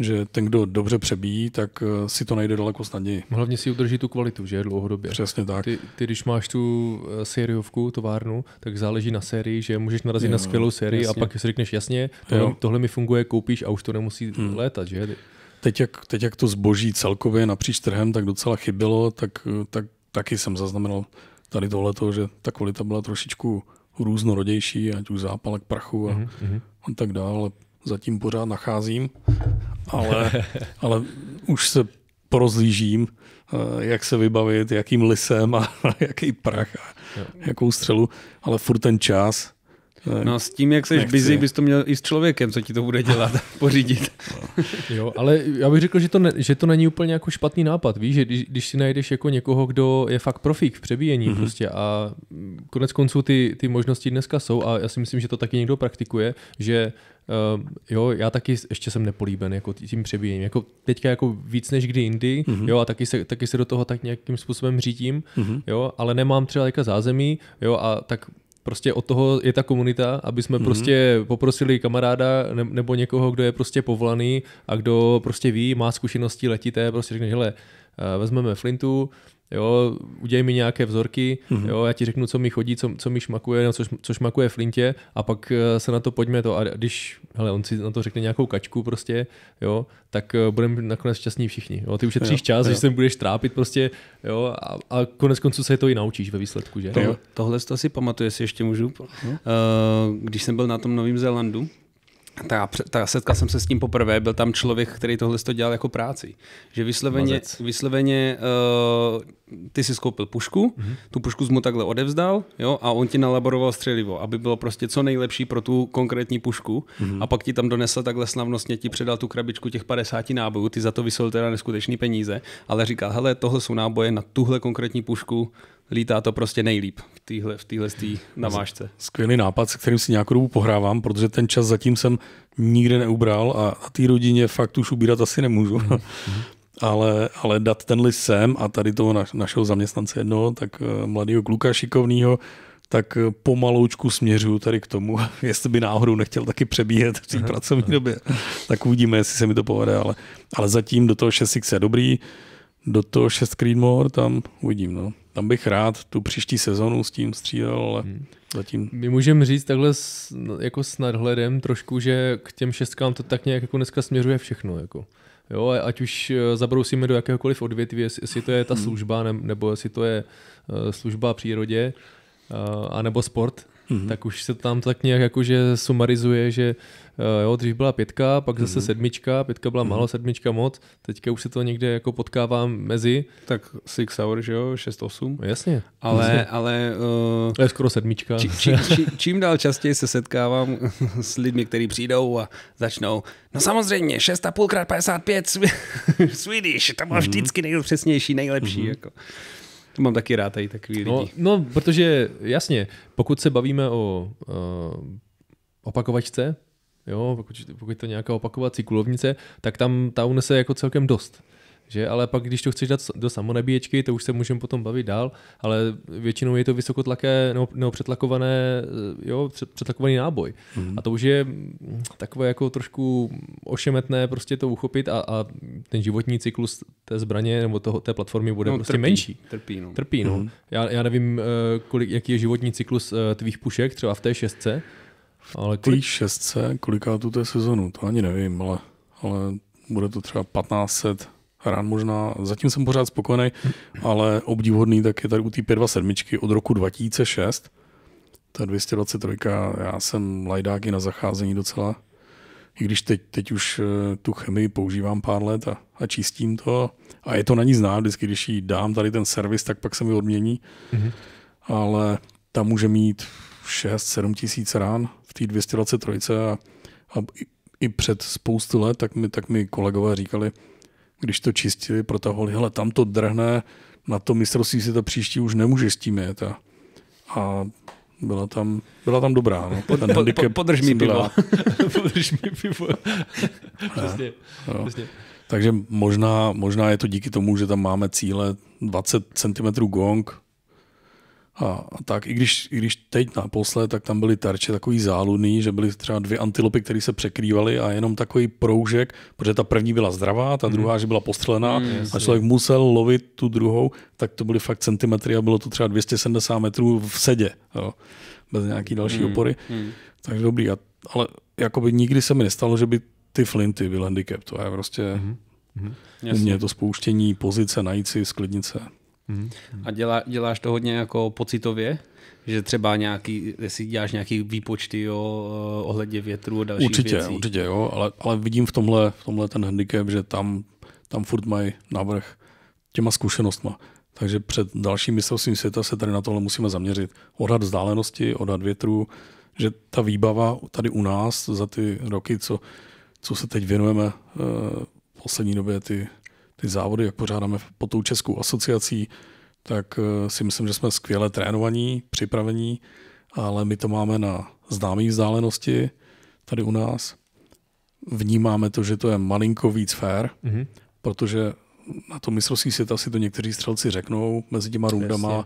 že ten, kdo dobře přebíjí, tak eh, si to najde daleko snadněji.
No, hlavně si udrží tu kvalitu, že dlouhodobě. Přesně tak. Ty, ty když máš tu eh, sériovku, továrnu, tak záleží na sérii, že můžeš narazit jo, na skvělou sérii jasně. a pak si řekneš, jasně, tohle, tohle mi funguje, koupíš a už to nemusí hmm. létat, že? Teď jak, teď jak to zboží celkově napříč trhem
tak docela chybělo, tak, eh, tak taky jsem zaznamenal tady tohleto, že ta kvalita byla trošičku různorodější, ať už zápalek prachu a, mm-hmm. a tak dále zatím pořád nacházím, ale, ale už se porozlížím, eh, jak se vybavit, jakým lisem a jaký prach a jakou střelu,
ale furt ten čas No a s tím, jak seš busy, bys
to měl i s člověkem, co ti to bude dělat, pořídit.
No. jo, ale já bych řekl, že to, ne, že to není úplně jako špatný nápad, víš, že když, když si najdeš jako někoho, kdo je fakt profík v přebíjení mm-hmm. prostě a konec konců ty, ty možnosti dneska jsou a já si myslím, že to taky někdo praktikuje, že Uh, jo, já taky ještě jsem nepolíben jako tím přebíjením. Jako teďka jako víc než kdy jindy, mm-hmm. jo, a taky se, taky se do toho tak nějakým způsobem řídím, mm-hmm. jo, ale nemám třeba jako zázemí, jo, a tak prostě od toho je ta komunita, aby jsme mm-hmm. prostě poprosili kamaráda ne, nebo někoho, kdo je prostě povolaný a kdo prostě ví, má zkušenosti letité, prostě řekne, hele, eh, vezmeme flintu, jo, udělej mi nějaké vzorky, mm-hmm. jo, já ti řeknu, co mi chodí, co, co mi šmakuje, no, co, co šmakuje flintě a pak eh, se na to pojďme to a když, hele, on si na to řekne nějakou kačku prostě, jo, tak eh, budeme nakonec šťastní všichni, jo, ty ušetříš jo, čas, jo. že se budeš trápit prostě, jo, a, a konec konců se to i naučíš ve výsledku, že? To, tohle si
pamatuje, jestli ještě můžu, uh, když jsem byl na tom Novém Zélandu, ta, ta, setkal jsem se s tím poprvé, byl tam člověk, který tohle to dělal jako práci. Že vysloveně, vysloveně uh, ty si skoupil pušku, mm-hmm. tu pušku jsi mu takhle odevzdal jo, a on ti nalaboroval střelivo, aby bylo prostě co nejlepší pro tu konkrétní pušku mm-hmm. a pak ti tam donesl takhle slavnostně, ti předal tu krabičku těch 50 nábojů, ty za to vysol teda neskutečný peníze, ale říkal, hele, tohle jsou náboje na tuhle konkrétní pušku, lítá to prostě nejlíp v téhle v týhle stý namážce.
Skvělý nápad, se kterým si nějakou dobu pohrávám, protože ten čas zatím jsem nikde neubral a, a té rodině fakt už ubírat asi nemůžu. Mm-hmm. ale, ale dát ten list sem a tady toho na, našeho zaměstnance jednoho, tak eh, mladého kluka šikovného, tak eh, pomaloučku směřuju tady k tomu, jestli by náhodou nechtěl taky přebíjet v té mhm. pracovní mhm. době. Tak uvidíme, jestli se mi to povede, ale, ale zatím do toho 6x je dobrý, do toho 6 Creedmoor, tam uvidím. No tam bych rád tu příští sezonu s tím střílel, ale hmm. zatím...
My můžeme říct takhle s, jako s nadhledem trošku, že k těm šestkám to tak nějak jako dneska směřuje všechno. Jako. Jo, ať už eh, zabrousíme do jakéhokoliv odvětví, jestli to je ta hmm. služba, nebo jestli to je eh, služba přírodě, eh, a nebo sport, mm-hmm. tak už se tam tak nějak jakože sumarizuje, že eh, jo, dřív byla pětka, pak zase mm-hmm. sedmička, pětka byla mm-hmm. málo, sedmička moc, teďka už se to někde jako potkává mezi. Tak six hour, že jo, šest osm. No, jasně. Ale, jasně. Mhm. ale... Uh, to je skoro
sedmička. Či, či, či, čím dál častěji se setkávám s lidmi, kteří přijdou a začnou, no samozřejmě, šest a půlkrát 55 Swedish, to bylo mm-hmm. vždycky nejpřesnější, nejlepší. Mm-hmm. Jako. To mám taky rád tady takový no, lidi.
No, no, protože jasně, pokud se bavíme o uh, opakovačce, jo, pokud, pokud to nějaká opakovací kulovnice, tak tam ta unese jako celkem dost že? Ale pak, když to chceš dát do samonabíječky, to už se můžeme potom bavit dál, ale většinou je to vysokotlaké nebo, nebo přetlakované, eh, jo, přetlakovaný náboj. Mm-hmm. A to už je mm, takové jako trošku ošemetné prostě to uchopit a, a ten životní cyklus té zbraně nebo toho, té platformy bude no, prostě trpí, menší. Trpí, no. Trpí, no. Mm-hmm. Já, já nevím, eh, kolik, jaký je životní cyklus eh, tvých pušek, třeba v té šestce, ale kolik... Té
šestce, koliká tu té sezonu, to ani nevím, ale, ale bude to třeba 1500 hrát možná, zatím jsem pořád spokojený, ale obdivhodný tak je tady u té 527 od roku 2006. Ta 223, já jsem lajdáky na zacházení docela. I když teď, teď už eh, tu chemii používám pár let a, a čistím to. A je to na ní znát, vždycky, když jí dám tady ten servis, tak pak se mi odmění. Mm-hmm. Ale tam může mít 6-7 tisíc rán v té 223 a, a i, i před spoustu let, tak mi, tak mi kolegové říkali, když to čistili, protahovali, hele, tam to drhne, na to mistrovství si to příští už nemůže s tím jet. A, a byla tam, byla tam dobrá. No. Pod, po, po, podrž mi pivo. podrž
mi pivo. přesně, no. přesně.
Takže možná, možná je to díky tomu, že tam máme cíle 20 cm gong, a, a tak, i když, i když teď naposled, tak tam byly tarče takový záludný, že byly třeba dvě antilopy, které se překrývaly a jenom takový proužek, protože ta první byla zdravá, ta hmm. druhá, že byla postřelená mm, a člověk je. musel lovit tu druhou, tak to byly fakt centimetry a bylo to třeba 270 metrů v sedě, jo, bez nějaký další mm. opory. Mm. Takže dobrý, a, ale jakoby nikdy se mi nestalo, že by ty flinty byl handicap, to je prostě mm. Mm-hmm. u mě to spouštění pozice, najít si sklidnice.
Mm-hmm. A dělá, děláš to hodně jako pocitově, že třeba nějaký, jestli děláš nějaký výpočty jo, eh, ohledně větru a dalších určitě, věcí. Určitě,
jo, ale, ale vidím v tomhle, v tomhle ten handicap, že tam, tam furt mají návrh těma zkušenostma. Takže před dalším mistrovstvím světa se tady na tohle musíme zaměřit. Odhad vzdálenosti, odhad větru, že ta výbava tady u nás za ty roky, co, co se teď věnujeme eh, v poslední době, ty ty závody, jak pořádáme pod tou Českou asociací, tak eh, si myslím, že jsme skvěle trénovaní, připravení, ale my to máme na známé vzdálenosti tady u nás. Vnímáme to, že to je malinko víc fér, mm-hmm. protože na to mistrovství světa si to někteří střelci řeknou mezi těma rundama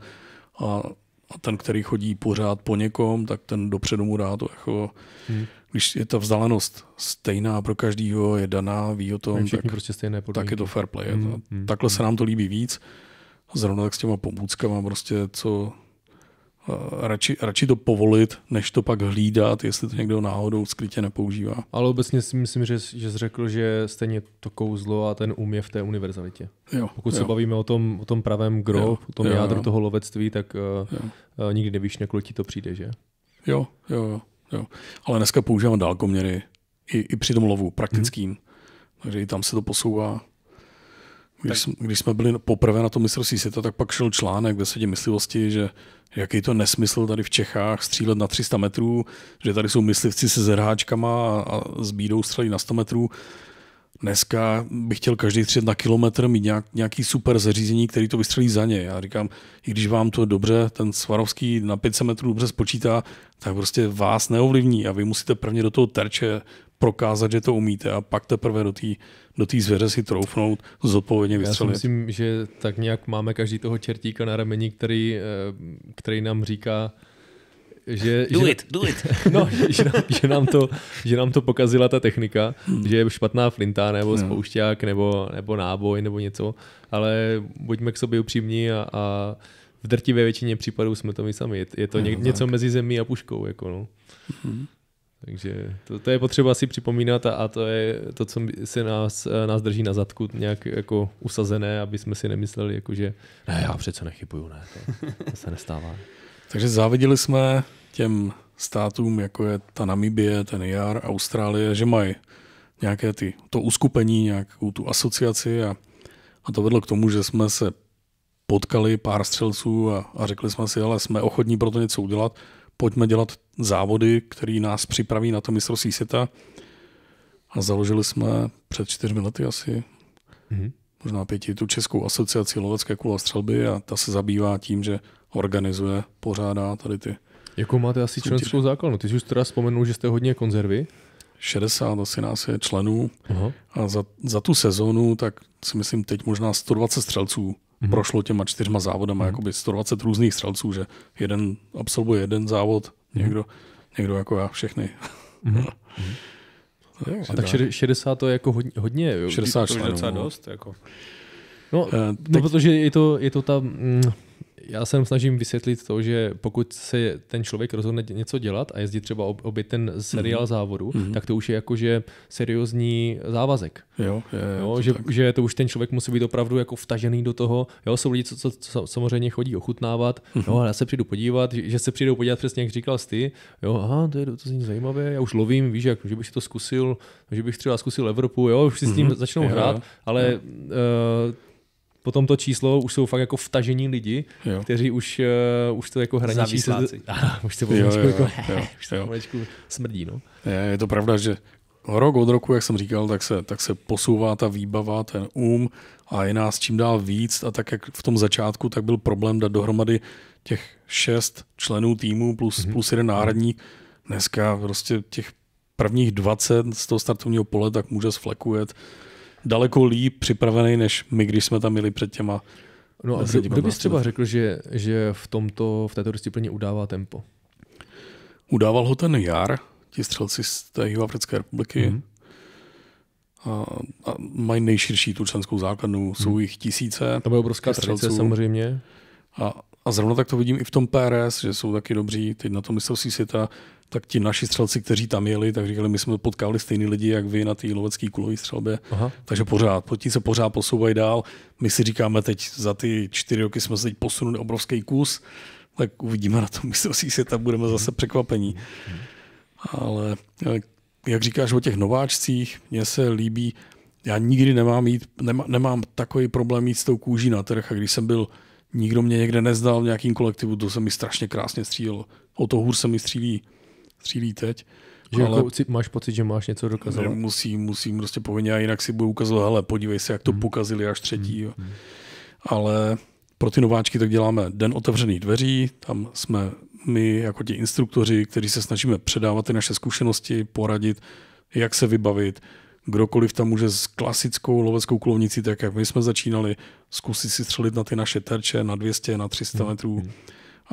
a, a ten, který chodí pořád po někom, tak ten dopředu mu dá to jako hmm když je ta vzdálenost stejná pro každýho, je daná, ví o tom, tak, prostě stejné tak je to fair play. Mm, mm, Takhle mm. se nám to líbí víc. Zrovna tak s těma pomůckama prostě co eh, radši, radši to povolit, než to pak hlídat, jestli to někdo náhodou skrytě nepoužívá.
Ale obecně si myslím, že, že jsi řekl, že stejně to kouzlo a ten um je v té univerzalitě. Jo, Pokud jo. se bavíme o tom, o tom pravém gro, jo, o tom jo, jádru jo. toho lovectví, tak Uh, uh, nikdy nevíš, na ti to přijde, že?
Jo, jo, jo. Jo. Ale dneska používám dálkoměry i, i při tom lovu praktickým. Hmm. Takže i tam se to posouvá. Když, jsme, když jsme byli poprvé na tom mistrovství světa, tak pak šel článek ve světě myslivosti, že jaký to nesmysl tady v Čechách střílet na 300 metrů, že tady jsou myslivci se zrháčkama a, a s bídou střelí na 100 metrů dneska bych chtěl každý tři na kilometr mít nějak, nějaký super zařízení, který to vystřelí za ně. Já říkám, i když vám to dobře, ten Svarovský na 500 metrů dobře spočítá, tak prostě vás neovlivní a vy musíte prvně do toho terče prokázat, že to umíte a pak teprve do té do tý zvěře si troufnout, zodpovědně vystřelit. Já si
myslím, že tak nějak máme každý toho čertíka na rameni, který, eh, který nám říká, že... Do že, it, do it. No, že, nám, že, nám to, že nám to pokazila ta technika, hmm. že je špatná flinta nebo hmm. spoušťák nebo, nebo náboj nebo něco, ale buďme k sobě upřímní a, a v drtivé většině případů jsme to my sami. Je, je to no, ně, něco mezi zemí a puškou. Jako no. hmm. Takže to, to je potřeba si připomínat a, a to je to, co se nás, nás drží na zadku nějak jako usazené, aby jsme si nemysleli, jako, že ne, já přece nechybuju, ne, to, to se nestává. Takže záviděli jsme
těm státům, jako je ta Namibie, ten JAR, Austrálie, že mají nějaké ty, to uskupení, nějakou tu asociaci a, a to vedlo k tomu, že jsme se potkali pár střelců a, a řekli jsme si, ale jsme ochotní pro to něco udělat, pojďme dělat závody, který nás připraví na to mistrovství světa. A založili jsme před čtyřmi lety asi, mm-hmm. možná pěti, tu Českou asociaci lovecké střelby a ta se zabývá tím, že organizuje, pořádá tady ty.
Jakou máte asi
soutěže. členskou základnu? Ty jsi už teda vzpomenul, že jste hodně konzervy. 60 asi nás je členů Aha. a za, za tu sezónu tak si myslím teď možná 120 střelců mm prošlo těma čtyřma závodama, mm-hmm. jakoby 120 různých střelců, že jeden absolvuje jeden závod, mm někdo, někdo jako já, všechny. Mm-hmm.
a tak 60 to je jako hodně, hodně jo? 60 členů. To je docela dost, jako. No, eh, no, teď... no protože je to, je to ta... Mm, já se snažím vysvětlit to, že pokud se ten člověk rozhodne něco dělat a jezdí třeba obě ten seriál mm-hmm. závodu, mm-hmm. tak to už je jakože seriózní závazek. Jo, je, jo, to že, že to už ten člověk musí být opravdu jako vtažený do toho. Jo, jsou lidi, co, co, co samozřejmě chodí ochutnávat, mm-hmm. jo, ale já se přijdu podívat, že, že se přijdou podívat přesně, jak říkal ty, jo, aha, to je to zní zajímavé, já už lovím, víš, jak, že bych si to zkusil, že bych třeba zkusil Evropu, jo, už si mm-hmm. s mhm. tím začnou je, hrát, jo, ale jo. Uh, potom to číslo už jsou fakt jako vtažení lidi, jo. kteří už, uh, už to jako hraničí. Se, a, už to jo, jako, jo, už to smrdí. No.
Je, je to pravda, že rok od roku, jak jsem říkal, tak se, tak se posouvá ta výbava, ten um a je nás čím dál víc a tak jak v tom začátku, tak byl problém dát dohromady těch šest členů týmu plus, mm-hmm. plus jeden náhradník. Dneska prostě těch prvních 20 z toho startovního pole tak může sflekujet daleko líp připravený, než my, když jsme tam měli před těma No a kdo, kdo bys třeba řekl, že, že v, tomto, v této disciplíně udává tempo? Udával ho ten Jar, ti střelci z té Jihoafrické republiky. Mm. A, a mají nejširší tu členskou základnu, mm. jsou jich tisíce. To je obrovská tradice samozřejmě. A, a zrovna tak to vidím i v tom PRS, že jsou taky dobří. Teď na to mistrovství světa tak ti naši střelci, kteří tam jeli, tak říkali, my jsme potkali stejný lidi, jak vy na té lovecké kulové střelbě. Aha. Takže pořád, ti se pořád posouvají dál. My si říkáme teď, za ty čtyři roky jsme se teď posunuli obrovský kus, tak uvidíme na tom mistrovství světa, budeme zase překvapení. Ale eh, jak říkáš o těch nováčcích, mně se líbí, já nikdy nemám, jít, nemá, nemám takový problém jít s tou kůží na trh a když jsem byl, nikdo mě někde nezdal v nějakým kolektivu, to se mi strašně krásně střílelo. O to hůř se mi střílí střílí teď. Že jako ale jako máš pocit, že máš něco dokázat? Musím, musím prostě povinně a jinak si budu ukazovat, hele, podívej se, jak to hmm. pokazili až třetí. Hmm. Ale pro ty nováčky tak děláme den otevřených dveří, tam jsme my jako ti instruktoři, kteří se snažíme předávat ty naše zkušenosti, poradit, jak se vybavit, kdokoliv tam může s klasickou loveckou kulovnicí, tak jak my jsme začínali, zkusit si střelit na ty naše terče na 200, na 300 mhm. metrů. Hmm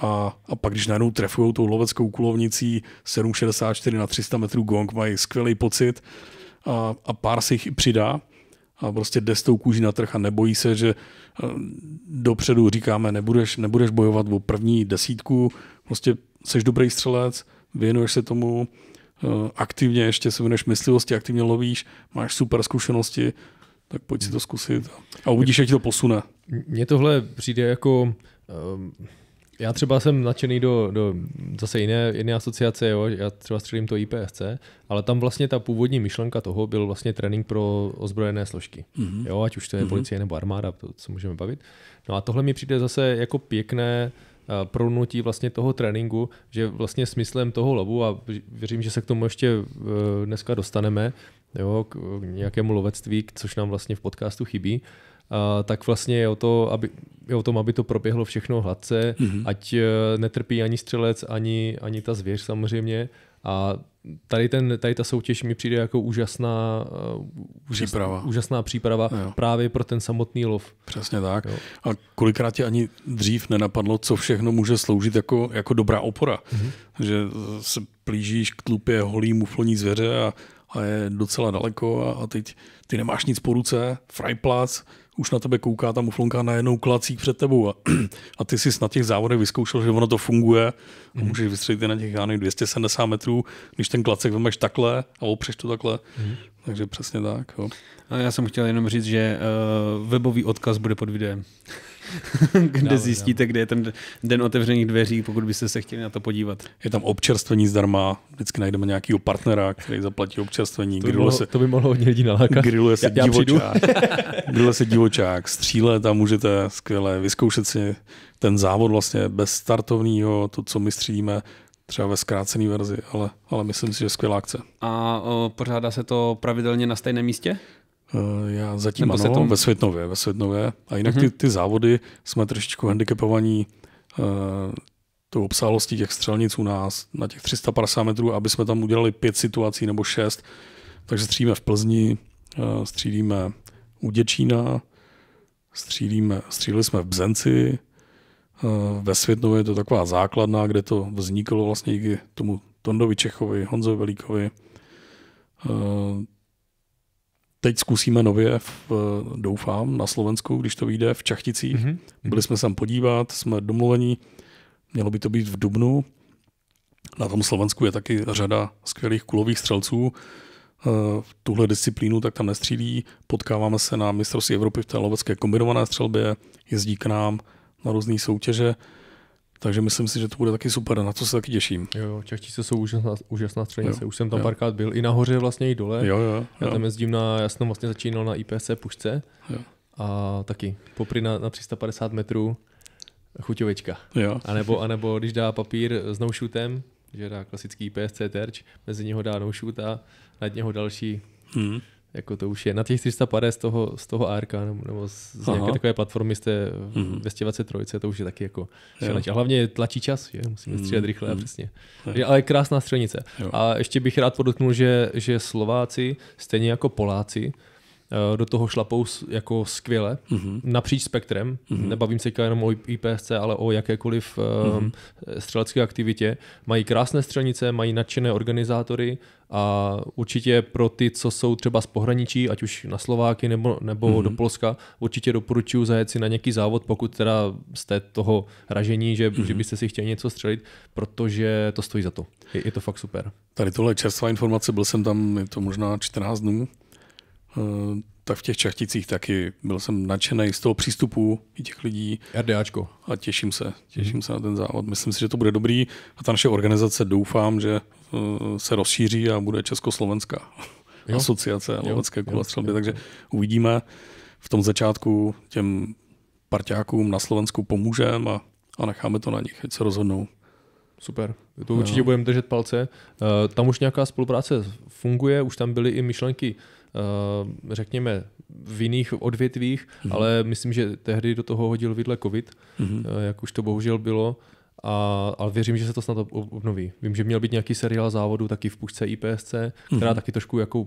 a, a pak, když najednou trefují tou loveckou kulovnicí 7,64 na 300 metrů gong, mají skvělý pocit a, a pár si jich i přidá a prostě jde s tou kůží na trh a nebojí se, že eh, dopředu říkáme, nebudeš, nebudeš bojovat o první desítku, prostě seš dobrý střelec, věnuješ se tomu, eh, aktivně ještě se věnuješ myslivosti, aktivně lovíš, máš super zkušenosti, tak pojď si to zkusit a uvidíš, jak ti to posune.
Mně tohle přijde jako um já třeba jsem nadšený do, do zase jiné, jiné asociace, jo? já třeba střelím to IPSC, ale tam vlastně ta původní myšlenka toho byl vlastně trénink pro ozbrojené složky, mm-hmm. jo? ať už to je mm-hmm. policie nebo armáda, to se můžeme bavit. No a tohle mi přijde zase jako pěkné eh, pronutí vlastně toho tréninku, že vlastně smyslem toho lovu, a věřím, že se k tomu ještě eh, dneska dostaneme, jo, k nějakému lovectví, což nám vlastně v podcastu chybí, a, tak vlastně je o, to, aby, je o tom, aby to proběhlo všechno hladce, mm-hmm. ať e, netrpí ani střelec, ani, ani ta zvěř samozřejmě. A tady, ten, tady ta soutěž mi přijde jako úžasná uh, e, úžasná, příprava, úžasná příprava právě pro ten samotný lov. Přesně tak. Jo.
A kolikrát tě ani dřív nenapadlo, co všechno může sloužit jako, jako dobrá opora. Mm-hmm. Že se plížíš k tlupě holý mufloní zvěře a, a je docela daleko a, a teď ty nemáš nic po ruce, frajplac, už na tebe kouká ta muflonka najednou klacík před tebou a, a ty jsi na těch závodech vyzkoušel, že ono to funguje a mhm. můžeš vystřelit na těch, já 270 metrů, když ten klacek vemeš takhle a opřeš to takhle. mm Takže
přesně tak. Jo. A já jsem chtěl jenom říct, že uh, webový odkaz bude pod videem. kde dále, zjistíte, dále. kde je ten den otevřených dveří, pokud byste se chtěli na to podívat.
Je tam občerstvení zdarma, vždycky najdeme nějakého partnera, který zaplatí občerstvení. To by, mohlo, se, to by mohlo
hodně lidí nalákat. Griluje se, já, já divočák,
griluje se divočák, stříle tam můžete skvěle vyzkoušet si ten závod vlastně bez startovního, to, co my střídíme, třeba ve zkrácené verzi, ale, ale myslím si, že skvělá akce.
A o, pořádá se to pravidelně na stejném místě?
Eh, já zatím Nebo ano, tom... ve Světnově, ve Světnově. A jinak mm-hmm. ty, ty závody jsme trošičku handicapovaní uh, tou obsáhlostí těch střelnic u nás na těch 350 metrů, aby jsme tam udělali pět situací nebo šest. Takže střílíme v Plzni, uh, střílíme u Děčína, střílíme, stříleli jsme v Bzenci, uh, ve Světnově je to taková základná, kde to vzniklo vlastně díky tomu Tondovi Čechovi, Honzovi Velíkovi. Uh, teď zkusíme nově, v, eh, doufám, na Slovensku, když to vyjde, v Čachticích. Mm-hmm. Byli mhm. jsme tam podívat, jsme domluveni, mělo by to být v Dubnu. Na tom Slovensku je taky řada skvělých kulových střelců. V eh, tuhle disciplínu tak tam nestřílí. Potkáváme se na mistrovství Evropy v té lovecké kombinované střelbě, jezdí k nám na různé soutěže. Takže myslím si, že to bude taky super, na Co se taky těším.
Jo, Čechtíci jsou úžasná, úžasná střenice, už jsem tam jo. párkrát byl, i nahoře vlastně i dole. Jo, jo, jo. Já tam jezdím na, já jsem vlastně začínal na IPC pušce jo. a taky popry na, na 350 metrů chuťovečka. Jo. A nebo, a nebo když dá papír s no shootem, že dá klasický IPSC terč, mezi něho dá no shoot a nad něho další hmm. Jako to už je. Na těch 350 z toho, z toho ARK nebo, z, z nějaké Aha. takové platformy jste mm-hmm. 223, to už je taky jako šaleč. A hlavně tlačí čas, že? musíme mhm. střílet mm-hmm. rychle a mhm. přesně. Je. Ale krásná střelnice. Jo. A ještě bych rád podotknul, že, že Slováci, stejně jako Poláci, eh, do toho šlapou jako skvěle, mm-hmm. napříč spektrem. Mm-hmm. Nebavím se jenom o IPSC, ale o jakékoliv mm-hmm. střelecké aktivitě. Mají krásné střelnice, mají nadšené organizátory, a určitě pro ty, co jsou třeba z pohraničí, ať už na Slováky nebo, nebo mm-hmm. do Polska, určitě doporučuji zajet si na nějaký závod, pokud teda jste toho ražení, že, mm-hmm. že byste si chtěli něco střelit, protože to stojí za to. Je, je to fakt super.
Tady tohle čerstvá informace, byl jsem tam, je to možná 14 dnů, eh, tak v těch čachticích taky byl jsem nadšený z toho přístupu i těch lidí. RDAčko. A těším se, těším mm-hmm. se na ten závod. Myslím si, že to bude dobrý a ta naše organizace doufám, že Eh, se rozšíří a bude Československá jo? asociace lovecké kulestřelby. Takže uvidíme v tom začátku těm parťákům
na Slovensku pomůžeme a, a necháme to na nich, ať se rozhodnou. Super, to určitě jo. budeme držet palce. Eh, tam už nějaká spolupráce funguje, už tam byly i myšlenky eh, řekněme, v jiných odvětvích, mm-hmm. ale myslím, že tehdy do toho hodil vidle COVID, mm-hmm. jak už to bohužel bylo. A, ale věřím, že se to snad obnoví. Vím, že měl být nějaký seriál závodu, taky v pušce IPSC, která mm-hmm. taky trošku jako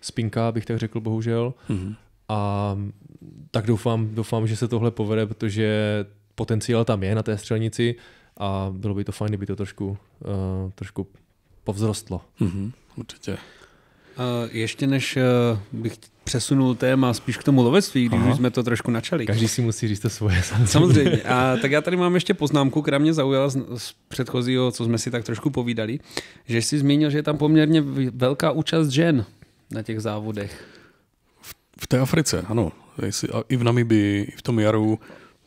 spinka, bych tak řekl, bohužel. Mm-hmm. A tak doufám, doufám, že se tohle povede, protože potenciál tam je na té střelnici a bylo by to fajn, kdyby to trošku, uh, trošku povzrostlo. Mm-hmm, určitě. Eh, ještě než eh,
bych přesunul téma spíš k tomu lovectví, když Aha. jsme to trošku načali. Každý
si musí říct to svoje.
Samozřejmě. samozřejmě. A tak já tady mám ještě poznámku, která mě zaujala z, z předchozího, co jsme si tak trošku povídali, že jsi zmínil, že je tam poměrně velká účast žen na těch závodech.
V, v té Africe, ano. Jestli, a I v Namibii, i v tom jaru,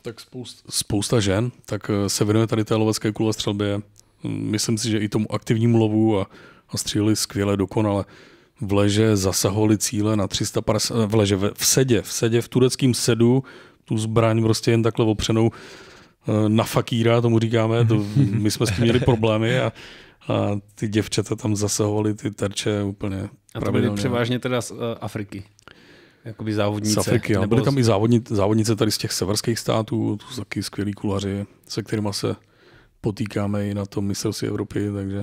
tak spousta, spousta žen, tak eh, se věnuje tady té lovecké kulostřelbě. Hm, myslím si, že i tomu aktivnímu lovu a, a stříli skvěle, dokonale v leže zasahovali cíle na 350, v leže v sedě, v sedě v tureckém sedu, tu zbraň prostě jen takhle opřenou eh, na fakíra, tomu říkáme, to, my jsme s tím měli problémy a, a ty děvčata tam zasahovaly ty terče úplně A to byly převážně
teda z eh, Afriky? Jakoby závodnice. Z Afriky, nebo byly tam
i závodni, závodnice tady z těch severských států, to jsou taky skvělí kulaři, se kterými se potýkáme i na tom mistrovství Evropy,
takže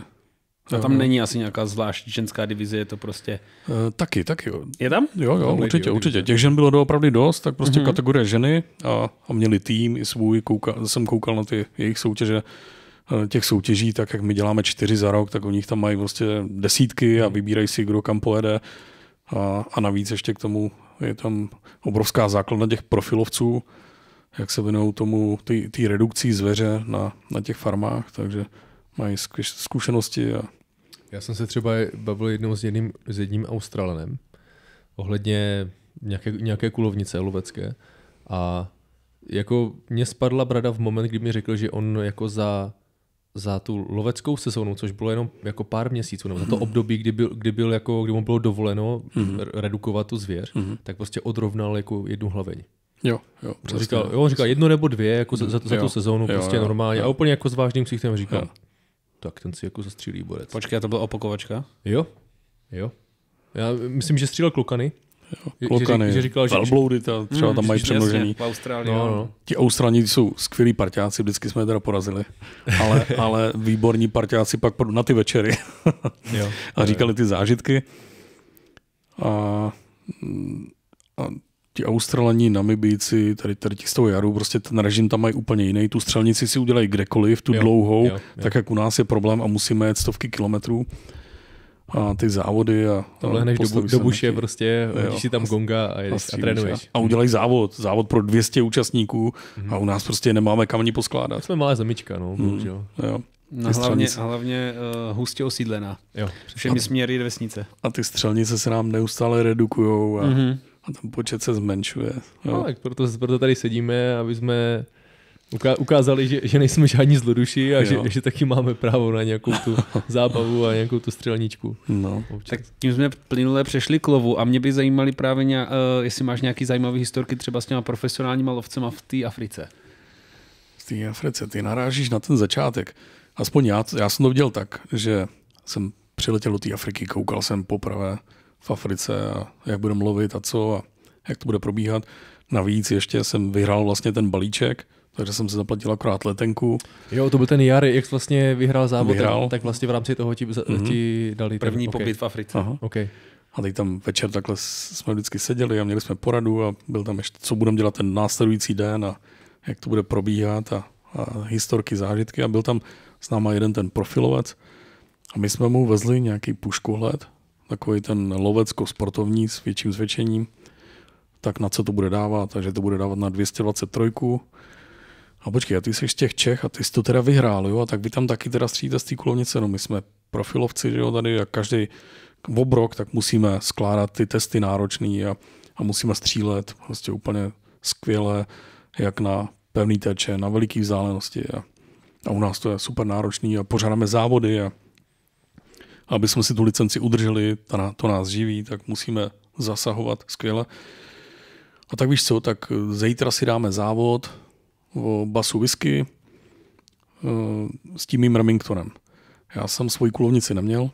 a tam mhm. není asi nějaká zvláštní ženská divize, je to prostě... Uh, taky, taky. Jo. Je tam? Jo,
jo, tam určitě, divize. určitě. Těch žen bylo doopravdy dost, tak prostě uh-huh. kategorie ženy a, a měli tým i svůj, kouka, jsem koukal na ty jejich soutěže, eh, těch soutěží, tak jak my děláme čtyři za rok, tak u nich tam mají prostě desítky a mhm. vybírají si, kdo kam pojede. A, a navíc ještě k tomu je tam obrovská základna těch profilovců, jak se věnují tomu, ty redukcí zveře na, na těch farmách, takže mají
zkušenosti. A... Já jsem se třeba bavil jednou s jedním, s jedním Australanem ohledně nějaké, nějaké kulovnice lovecké a jako mě spadla brada v moment, kdy mi řekl, že on jako za, za tu loveckou sezónu, což bylo jenom jako pár měsíců, nebo za to období, kdy, byl, kdy, byl jako, kdy mu bylo dovoleno mm-hmm. redukovat tu zvěř, mm-hmm. tak prostě odrovnal jako jednu hlaveň. Jo, jo. říkal, jo, on říkal jedno nebo dvě jako za, za, za tu sezónu jo, prostě jo, normálně jo. a úplně jako s vážným ksichtem říkal. Jo tak ten si jako zastřílí borec. Počkej, to byla opakovačka? Jo, jo. Já myslím, že střílel klukany. Jo, klokany, že, že říkal, že, velbloudy, ta, hmm. třeba mm, tam mají přemnožení. Jasně, no, no. Ti
Australani jsou skvělí parťáci, vždycky jsme je teda porazili, ale, ale výborní parťáci pak na ty večery jo, a říkali ty zážitky. A, a ti Australani, Namibíci, tady, tady ti z toho jaru, prostě ten režim tam mají úplně jiný. Tu střelnici si udělají kdekoliv, tu jo, dlouhou, jo, jo. tak jak u nás je problém a musíme jet stovky kilometrů a ty závody a... Tohle hneš do, do buše
prostě, hodíš si tam gonga a, a, a trénuješ. A, udělají
závod, závod pro 200 účastníků mm-hmm. a u nás prostě nemáme kam ani poskládat. My jsme
malá zemička, no, mm. Jo.
No, hlavně, hlavně
uh, hustě osídlená. Jo. Všemi a, směry vesnice.
A ty střelnice se nám neustále redukují a mm-hmm. A ten počet se zmenšuje.
Jo. No, tak proto, proto tady sedíme, aby jsme ukázali, že, že nejsme žádní zloduši a že, že taky máme právo na nějakou tu zábavu a nějakou tu střelničku. No. Tak tím jsme plynule přešli k lovu a mě by
zajímaly právě, nějak, uh, jestli máš nějaký zajímavý historky třeba s těma profesionálníma lovcema v té Africe. V
té Africe, ty narážíš na ten začátek. Aspoň já, já jsem to viděl tak, že jsem přiletěl do té Afriky, koukal jsem poprvé v Africe a jak bude mluvit a co a jak to bude probíhat. Navíc ještě jsem vyhrál vlastně ten balíček,
takže jsem si zaplatil akorát letenku. Jo, to byl ten jar, jak vlastně vyhrál závod, vyhrál. tak vlastně v rámci toho ti, mm-hmm. ti dali... Ten, První ten, okay. v
Africe. Aha. Okay. A teď tam večer takhle jsme vždycky seděli a měli jsme poradu a byl tam ještě, co budeme dělat ten následující den a jak to bude probíhat a, a historky, zážitky. A byl tam s náma jeden ten profilovac a my jsme mu vezli nějaký puškohled takový ten lovecko-sportovní s větším zvětšením, tak na co to bude dávat, takže to bude dávat na 223. A počkej, a ty jsi z těch Čech a ty jsi to teda vyhrál, jo, a tak vy tam taky teda stříte z té kulovnice, no my jsme profilovci, že jo, tady a každý obrok, tak musíme skládat ty testy náročný a, a musíme střílet prostě úplně skvěle, jak na pevný teče, na veliký vzdálenosti a, a u nás to je super náročný a pořádáme závody a aby jsme si tu licenci udrželi, ta, to nás živí, tak musíme zasahovat, skvěle. A tak víš co, tak eh, zítra si dáme závod o basu whisky eh, s tím mým Remingtonem. Já jsem svoji kulovnici neměl,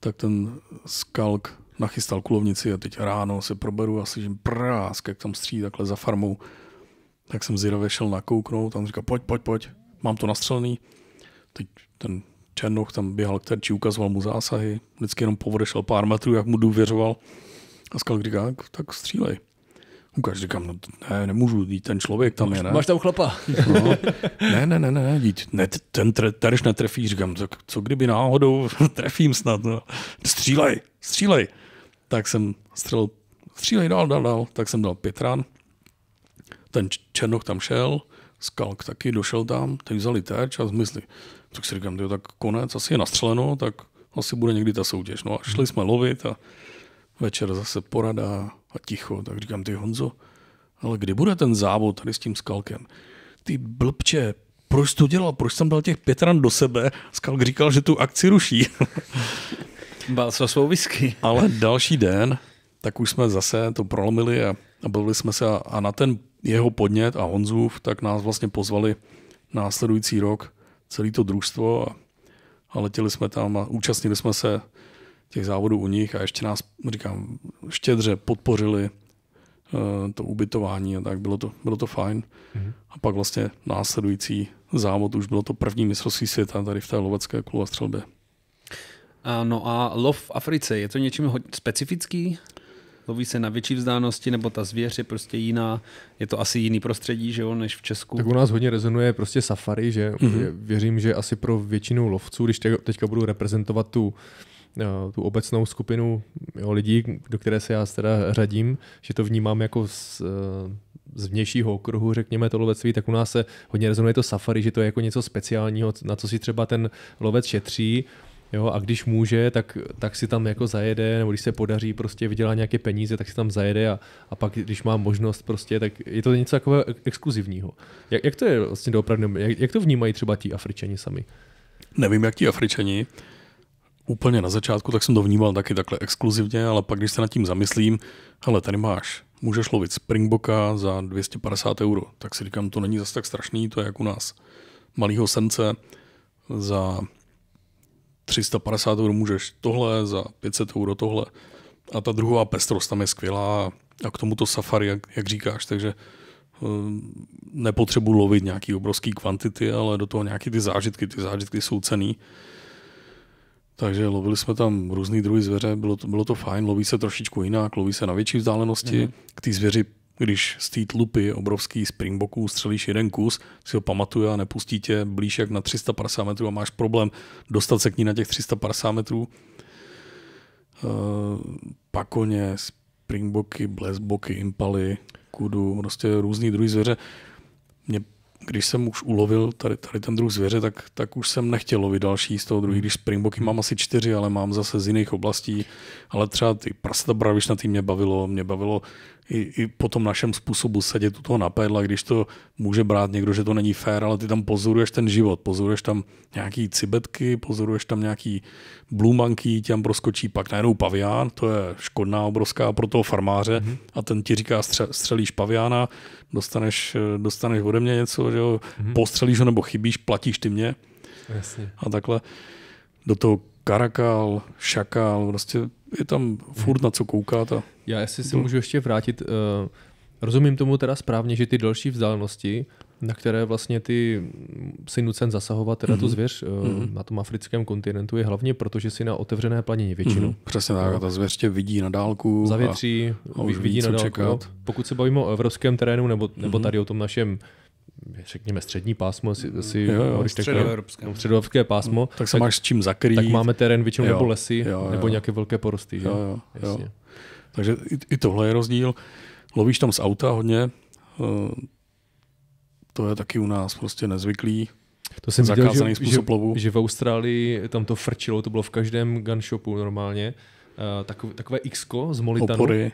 tak ten skalk nachystal kulovnici a teď ráno se proberu a slyším prásk, jak tam stří takhle za farmou. Tak jsem zírově šel nakouknout a on říká, pojď, pojď, pojď, mám to nastřelený. Teď ten Černoch tam běhal k terči, ukazoval mu zásahy, vždycky jenom povodešel pár metrů, jak mu důvěřoval. A Skalk říká, tak střílej. Ukaž, říkám, no ne, nemůžu, dít, ten člověk tam je, ne? Máš tam chlapa. No, ne, ne, ne, ne, dít, ne, ten tre, terč netrefí, říkám, tak co kdyby náhodou trefím snad, no. Střílej, střílej. Tak jsem střelil, střílej dál, dál, dál, tak jsem dal pět rán. Ten Černoch tam šel, Skalk taky došel tam, tak vzali terč a zmysli, tak si říkám, tak konec, asi je nastřeleno, tak asi bude někdy ta soutěž. No a šli hmm. jsme lovit a večer zase porada a ticho. Tak říkám, ty Honzo, ale kdy bude ten závod tady s tím skalkem? Ty blbče, proč to dělal? Proč jsem dal těch pět ran do sebe? Skalk říkal, že tu akci ruší. Bál se svou whisky. Ale další den, tak už jsme zase to prolomili a, a bavili jsme se a, a na ten jeho podnět a Honzův, tak nás vlastně pozvali následující rok celé to družstvo a, a letěli jsme tam a účastnili jsme se těch závodů u nich a ještě nás, říkám, štědře podpořili eh, to ubytování a tak, bylo to, bylo to fajn. Mm-hmm. A pak vlastně následující závod, už bylo to první mistrovství světa tady v té lovecké střelbě.
No a lov v Africe, je to něčím specifický? loví se na větší vzdálenosti, nebo ta zvěř je prostě jiná, je to asi jiný prostředí, že jo, než v
Česku. Tak u nás hodně rezonuje prostě safari, že mm-hmm. věřím, že asi pro většinu lovců, když teďka budu reprezentovat tu eh, tu obecnou skupinu jo, lidí, do které se já teda řadím, že to vnímám jako z, eh, z vnějšího okruhu, řekněme, to lovectví, tak u nás se hodně rezonuje to safari, že to je jako něco speciálního, na co si třeba ten lovec šetří Jo, a když může, tak, tak si tam jako zajede, nebo když se podaří prostě vydělá nějaké peníze, tak si tam zajede a, a pak, když má možnost prostě, tak je to něco takového exkluzivního. Jak, jak to je vlastně doopravdy, jak, jak to vnímají třeba ti Afričani sami?
Nevím, jak ti Afričani. Úplně na začátku tak jsem to vnímal taky takhle exkluzivně, ale pak, když se nad tím zamyslím, hele, tady máš, můžeš lovit Springboka za 250 euro, tak si říkám, to není zase tak strašný, to je jak u nás malýho sence za 350 euro můžeš tohle, za 500 euro tohle. A ta druhá pestrost tam je skvělá a k tomu to safari, jak, jak říkáš, takže eh, nepotřebuji lovit nějaký obrovský kvantity, ale do toho nějaké ty zážitky, ty zážitky jsou cený. Takže lovili jsme tam různý druhy zvěře, bylo to, bylo to fajn, loví se trošičku jinak, loví se na větší vzdálenosti, mm-hmm. k té zvěři když z té tlupy obrovský springboků střelíš jeden kus, si ho pamatuje a nepustí tě blíž jak na 350 metrů a máš problém dostat se k ní na těch 350 metrů. Eh, pakoně, springboky, blesboky, impaly, kudu, prostě různý druhý zvěře. Mě když jsem už ulovil tady, tady ten druh zvěře, tak, tak už jsem nechtěl lovit další z toho druhý. Hmm. Když springboky mám asi čtyři, ale mám zase z jiných oblastí. Ale třeba ty prsta tým mě bavilo, mě bavilo i, i po tom našem způsobu sedět u toho pédla, když to může brát někdo, že to není fér, ale ty tam pozoruješ ten život, pozoruješ tam nějaký cibetky, pozoruješ tam nějaký blumanky, tam proskočí pak najednou pavián, to je škodná obrovská pro toho farmáře mm-hmm. a ten ti říká střelíš paviána, dostaneš, eh, dostaneš ode mě něco, že jo, mm-hmm. postřelíš ho nebo chybíš, platíš ty mě. Jasně. A takhle do toho karakal, šakal, prostě je tam mhm. furt na co koukat. A...
Já jestli si to... No. můžu ještě vrátit, uh, rozumím tomu teda správně, že ty další vzdálenosti na které vlastně ty mm, si nucen zasahovat teda mm-hmm. tu mhm. zvěř mm-hmm. na tom africkém kontinentu je hlavně proto, že si na otevřené planině většinu. Mm-hmm. Přesně tak, a
ta zvěř tě vidí na dálku. Zavětří, a, už vidí na dálku. Čekat.
Pokud se bavíme o evropském terénu nebo, nebo mm-hmm. tady o tom našem řekněme střední pásmo, asi, mhm. asi jo, jo, středoevropské. No, středoevropské pásmo. Mhm. Tak se tak, máš s čím zakrýt. Tak máme terén většinou nebo lesy, jo, jo, nebo nějaké velké porosty. Že? Jo, jo, Jasně. jo. Takže
i, i tohle je rozdíl. Lovíš tam z auta hodně, eh,
to je taky u nás prostě nezvyklý. To jsem viděl, že, že, že v Austrálii tam to frčilo, to bylo v každém gun shopu normálně. Uh, takové, takové X z molitanu. Opory.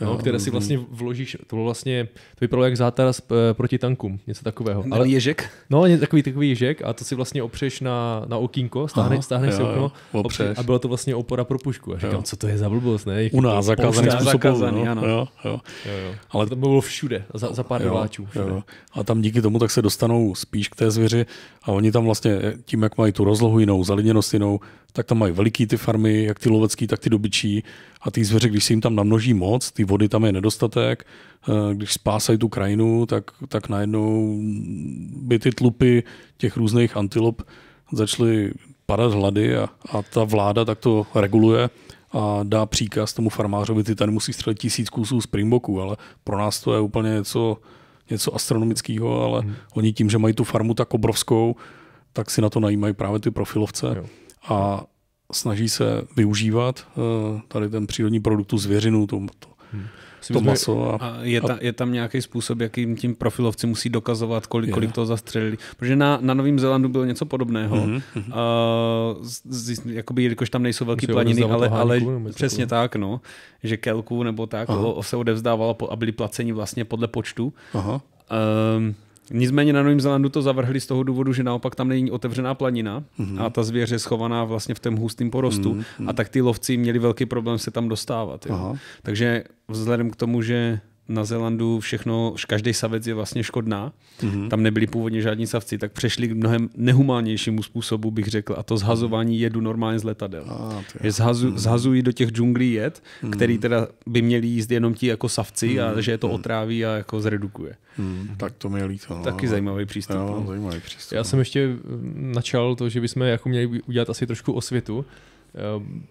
No, které si vlastně vložíš, to bylo vlastně, to vypadalo jak zátaras eh, proti tankům, něco takového. Ale ježek? No, takový takový ježek a to si vlastně opřeš na, na okínko, stáhne, stáhneš si okno opřeš. a bylo to vlastně opora pro pušku. A říkám, jo. co to je za blbost, ne? Jak U nás zakázaný zakázaný, no. ano. Jo, jo. Jo, jo. Ale to bylo všude, za, za pár vláčů. A tam díky
tomu tak se dostanou spíš k té zvěři a oni tam vlastně eh, tím, jak mají tu rozlohu jinou, zaliněnost jinou, tak tam mají veliký ty farmy, jak ty lovecký, tak ty dobyčí a ty zvěře, když se jim tam namnoží moc, ty vody tam je nedostatek, eh, když spásají tu krajinu, tak, tak najednou by ty tlupy těch různých antilop začaly padat hlady a, a ta vláda tak to reguluje a dá příkaz tomu farmářovi, ty tady musí střelit tisíc kusů z primboku, ale pro nás to je úplně něco, něco astronomického, ale hmm. oni tím, že mají tu farmu tak obrovskou, tak si na to najímají právě ty profilovce. Jo. A snaží se využívat eh, tady ten přírodní produkt, tu zvěřinu, to, to,
hmm. to maso. A, a, je, ta, je tam nějaký způsob, jakým tím profilovci musí dokazovat, kolik, kolik toho zastřelili. Protože na, na Novém Zélandu bylo něco podobného. Mm-hmm. Uh, z, z, jakoby, jelikož tam nejsou velké planiny, ale, ale přesně tak, no, že kelku nebo tak o se odevzdávalo a byli placeni vlastně podle počtu. Aha. Um, Nicméně na Novém Zelandu to zavrhli z toho důvodu, že naopak tam není otevřená planina mm-hmm. a ta zvěř je schovaná vlastně v tom hustém porostu mm-hmm. a tak ty lovci měli velký problém se tam dostávat. Jo. Takže vzhledem k tomu, že na Zelandu všechno, každý savec je vlastně škodná, mm-hmm. tam nebyli původně žádní savci, tak přešli k mnohem nehumánějšímu způsobu, bych řekl, a to zhazování jedu normálně z letadel. Ah, je. zhazu, mm-hmm. zhazují do těch džunglí jed, mm-hmm. který teda by měli jíst jenom ti jako savci mm-hmm. a mhm. že je to mhm. otráví a jako zredukuje. Mm-hmm. Tak to mi je líto. No. Taky zajímavý přístup. Jo, no. zajímavý přístup. Já no. jsem
ještě mm, načal to, že bychom jako měli udělat asi trošku osvětu ehm,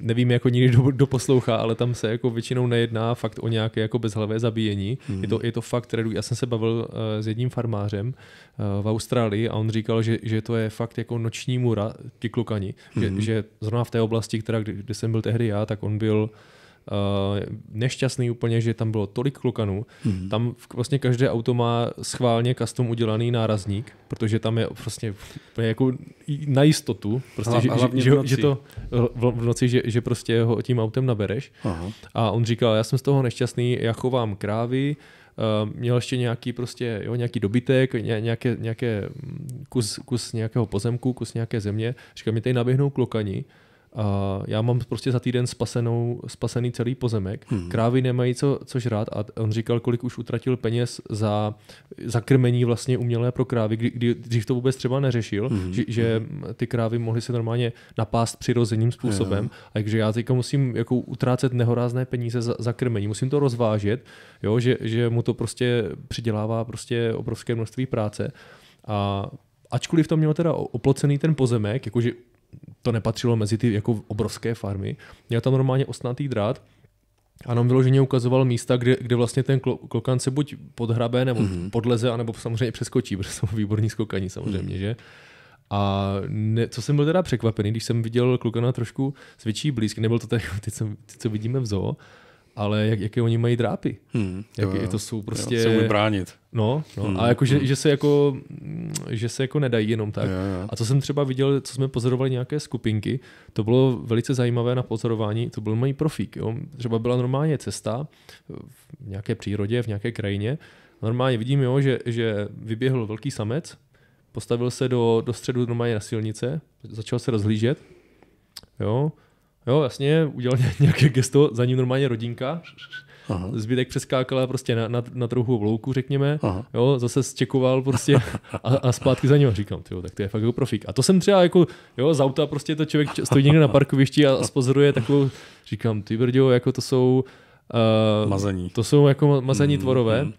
nevím, jako nikdy do, doposlouchá, ale tam se jako většinou nejedná fakt o nějaké jako bezhlavé zabíjení. Mm. Je, to, je to fakt redu. Já jsem se bavil uh, s jedním farmářem uh, v Austrálii a on říkal, že, že to je fakt jako noční mura, ti klukani. Mm. Že, mhm. že zrovna v té oblasti, která, kde, kde jsem byl tehdy já, tak on byl uh, Eh, nešťastný úplně, že tam bylo tolik klokanů. Mm-hmm. Tam vlastně každé auto má schválně custom udělaný nárazník, protože tam je prostě úplně jako na jistotu, prostě, že, že, že, že to v noci, že, že prostě ho tím autem nabereš. Aha. A on říkal, já jsem z toho nešťastný, já chovám krávy, Uh, měl ještě nějaký prostě, jo, nějaký dobytek, ně, nějaké, nějaké hm, kus, kus nějakého pozemku, kus nějaké země. Říkal, mi tady naběhnou klokani, a já mám prostě za týden spasenou, spasený celý pozemek. Hmm. Krávy nemají co, co žrát a on říkal, kolik už utratil peněz za, za krmení vlastně umělé pro krávy, kdy, kdy dřív to vůbec třeba neřešil, hmm. že, že ty krávy mohly se normálně napást přirozeným způsobem. Jo. A takže já teďka musím jako utrácet nehorázné peníze za, za krmení, musím to rozvážet, jo, že, že mu to prostě přidělává prostě obrovské množství práce. A ačkoliv to mělo teda oplocený ten pozemek, jakože to nepatřilo mezi ty jako obrovské farmy. Měl tam normálně osnatý drát, a nám vyloženě ukazoval místa, kde, kde vlastně ten klokan se buď podhrabe, nebo mm-hmm. podleze, anebo samozřejmě přeskočí, protože jsou výborní skokaní samozřejmě, mm-hmm. že? A ne, co jsem byl teda překvapený, když jsem viděl klukana trošku s větší nebyl to ten, jako ty, co, ty, co vidíme v zoo, ale jak, jaké oni mají drápy. Hmm, jak, to jsou prostě... Jo, se bránit. No, no hmm, a jako, že, hmm. že, se jako, že se jako nedají jenom tak. Jo, jo. A co jsem třeba viděl, co jsme pozorovali nějaké skupinky, to bylo velice zajímavé na pozorování, to byl mají profík. Jo? Třeba byla normálně cesta v nějaké přírodě, v nějaké krajině. Normálně vidím, jo, že, že vyběhl velký samec, postavil se do, do středu normálně na silnice, začal se rozhlížet, jo, Jo, jasně, udělal nějaké gesto, za ním normálně rodinka, Aha. zbytek přeskákala prostě na, na, na trochu vlouku, řekněme, Aha. jo, zase zčekoval prostě a, a zpátky za ním říkám, tyjo, tak to je fakt jako profík. A to jsem třeba jako, jo, z auta prostě to člověk stojí někde na parkovišti a, spozoruje takovou, říkám, ty brďo, jako to jsou, uh, mazení. to jsou jako mazení mm, tvorové mm.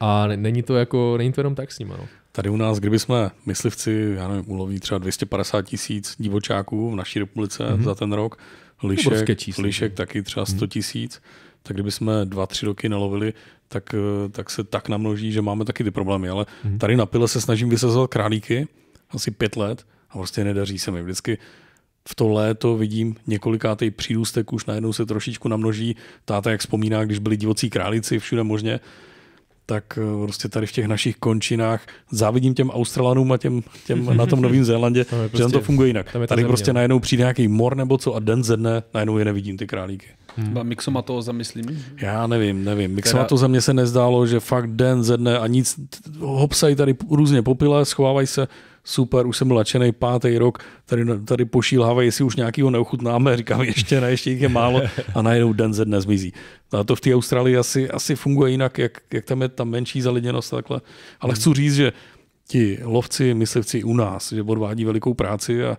a není to jako, není to jenom tak s nima, no.
Tady u nás, kdyby jsme myslivci, já nevím, uloví třeba 250 tisíc divočáků v naší republice mm-hmm. za ten rok, lišek, číslo, lišek taky třeba 100 mhm. tisíc, mm-hmm. tak kdyby jsme dva, tři roky nelovili, tak, eh, tak se tak namnoží, že máme taky ty problémy. Ale mm-hmm. tady na pile se snažím vysazovat králíky asi pět let a prostě nedaří se mi. Vždycky v to léto vidím několikátý přírůstek, už najednou se trošičku namnoží. Táta, jak vzpomíná, když byli divocí králíci všude možně, tak eh, prostě tady v těch našich končinách závidím těm Australanům a těm, těm na tom Novém Zélandě, tam prostě, že tam to prostě- funguje jinak. Tam tady země. prostě no. najednou přijde nějaký mor nebo co a den ze dne najednou je nevidím ty králíky.
Hmm. Mixoma toho zamyslím?
Já nevím, nevím. Mixoma to za mě se nezdálo, že fakt den ze dne a nic, hopsají tady různě popile, schovávají se, super, už jsem lačený pátý rok, tady, tady pošílhávají, jestli už nějakýho neochutnáme, říkám, ještě ne, ještě jich je málo a najednou den ze dne zmizí. A to v té Austrálii asi, asi funguje jinak, jak, jak tam je ta menší zaliděnost takhle. Ale chci říct, že ti lovci, myslivci u nás, že odvádí velikou práci a,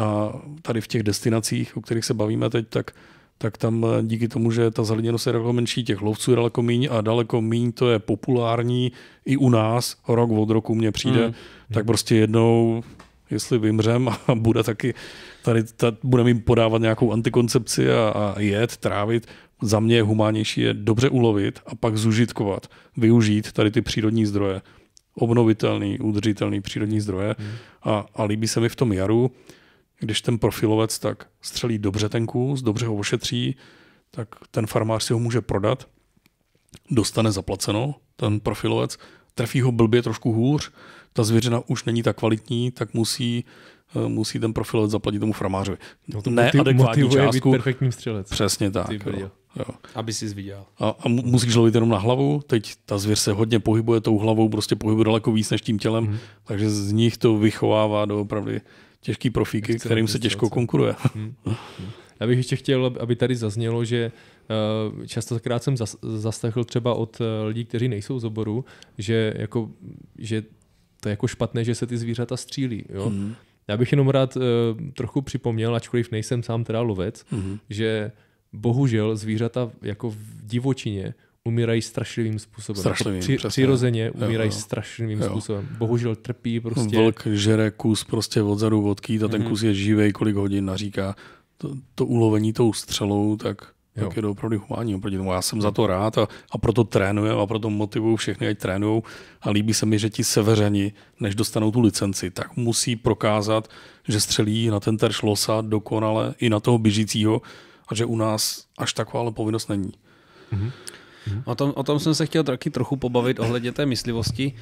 a tady v těch destinacích, o kterých se bavíme teď, tak tak tam eh, díky tomu, že ta zelenina je daleko menší, těch lovců je daleko míň a daleko míň to je populární i u nás, rok od roku mně přijde, hmm. tak prostě jednou, jestli vymřem a bude taky, tady ta, budeme jim podávat nějakou antikoncepci a, a jet, trávit, za mě je humánější je dobře ulovit a pak zužitkovat, využít tady ty přírodní zdroje, obnovitelný, udržitelný přírodní zdroje hmm. a, a líbí se mi v tom jaru, když ten profilovec tak střelí dobře ten kus, dobře ho ošetří, tak ten farmář si ho může prodat, dostane zaplaceno ten profilovec, trefí ho blbě trošku hůř, ta zvěřina už není tak kvalitní, tak musí eh, musí ten profilovec zaplatit tomu farmářovi. to ne adekvátní částku. Být perfektním střelec. Přesně tak. jo. Aby si zviděl. A, a musíš lovit jenom na hlavu, teď ta zvěř se hodně pohybuje tou hlavou, prostě pohybuje daleko víc než tím tělem, mm. takže z nich to vychovává do opravdu těžký profíky, kterým se těžko konkuruje. Hmm,
hmm, hmm. Já bych ještě chtěl, aby tady zaznělo, že eh, takrát jsem zaslechl třeba od eh, lidí, kteří nejsou z oboru, že, jako, že to je jako špatné, že se ty zvířata střílí. Jo? Hmm. Já bych jenom rád uh, trochu připomněl, ačkoliv nejsem sám teda lovec, hmm. že bohužel zvířata jako v divočině umírají strašlivým způsobem. Strašlivým, Při, Přirozeně umírají jo, jo. strašlivým jo. způsobem. Bohužel trpí prostě. Vlk
žere kus prostě odzadu od a ten mm kus je živej, kolik hodin naříká. To, to ulovení tou střelou, tak tak je to opravdu humánní oproti tomu. Já jsem za to rád a, a proto trénuju a proto motivuju všechny, ať trénujou. A líbí se mi, že ti severani, než dostanou tu licenci, tak musí prokázat, že střelí na ten terš losa dokonale i na toho běžícího a že u nás až taková povinnost není.
Mm-hmm. Hmm. O, tom, o tom jsem se chtěl taky trochu pobavit ohledně té myslivosti.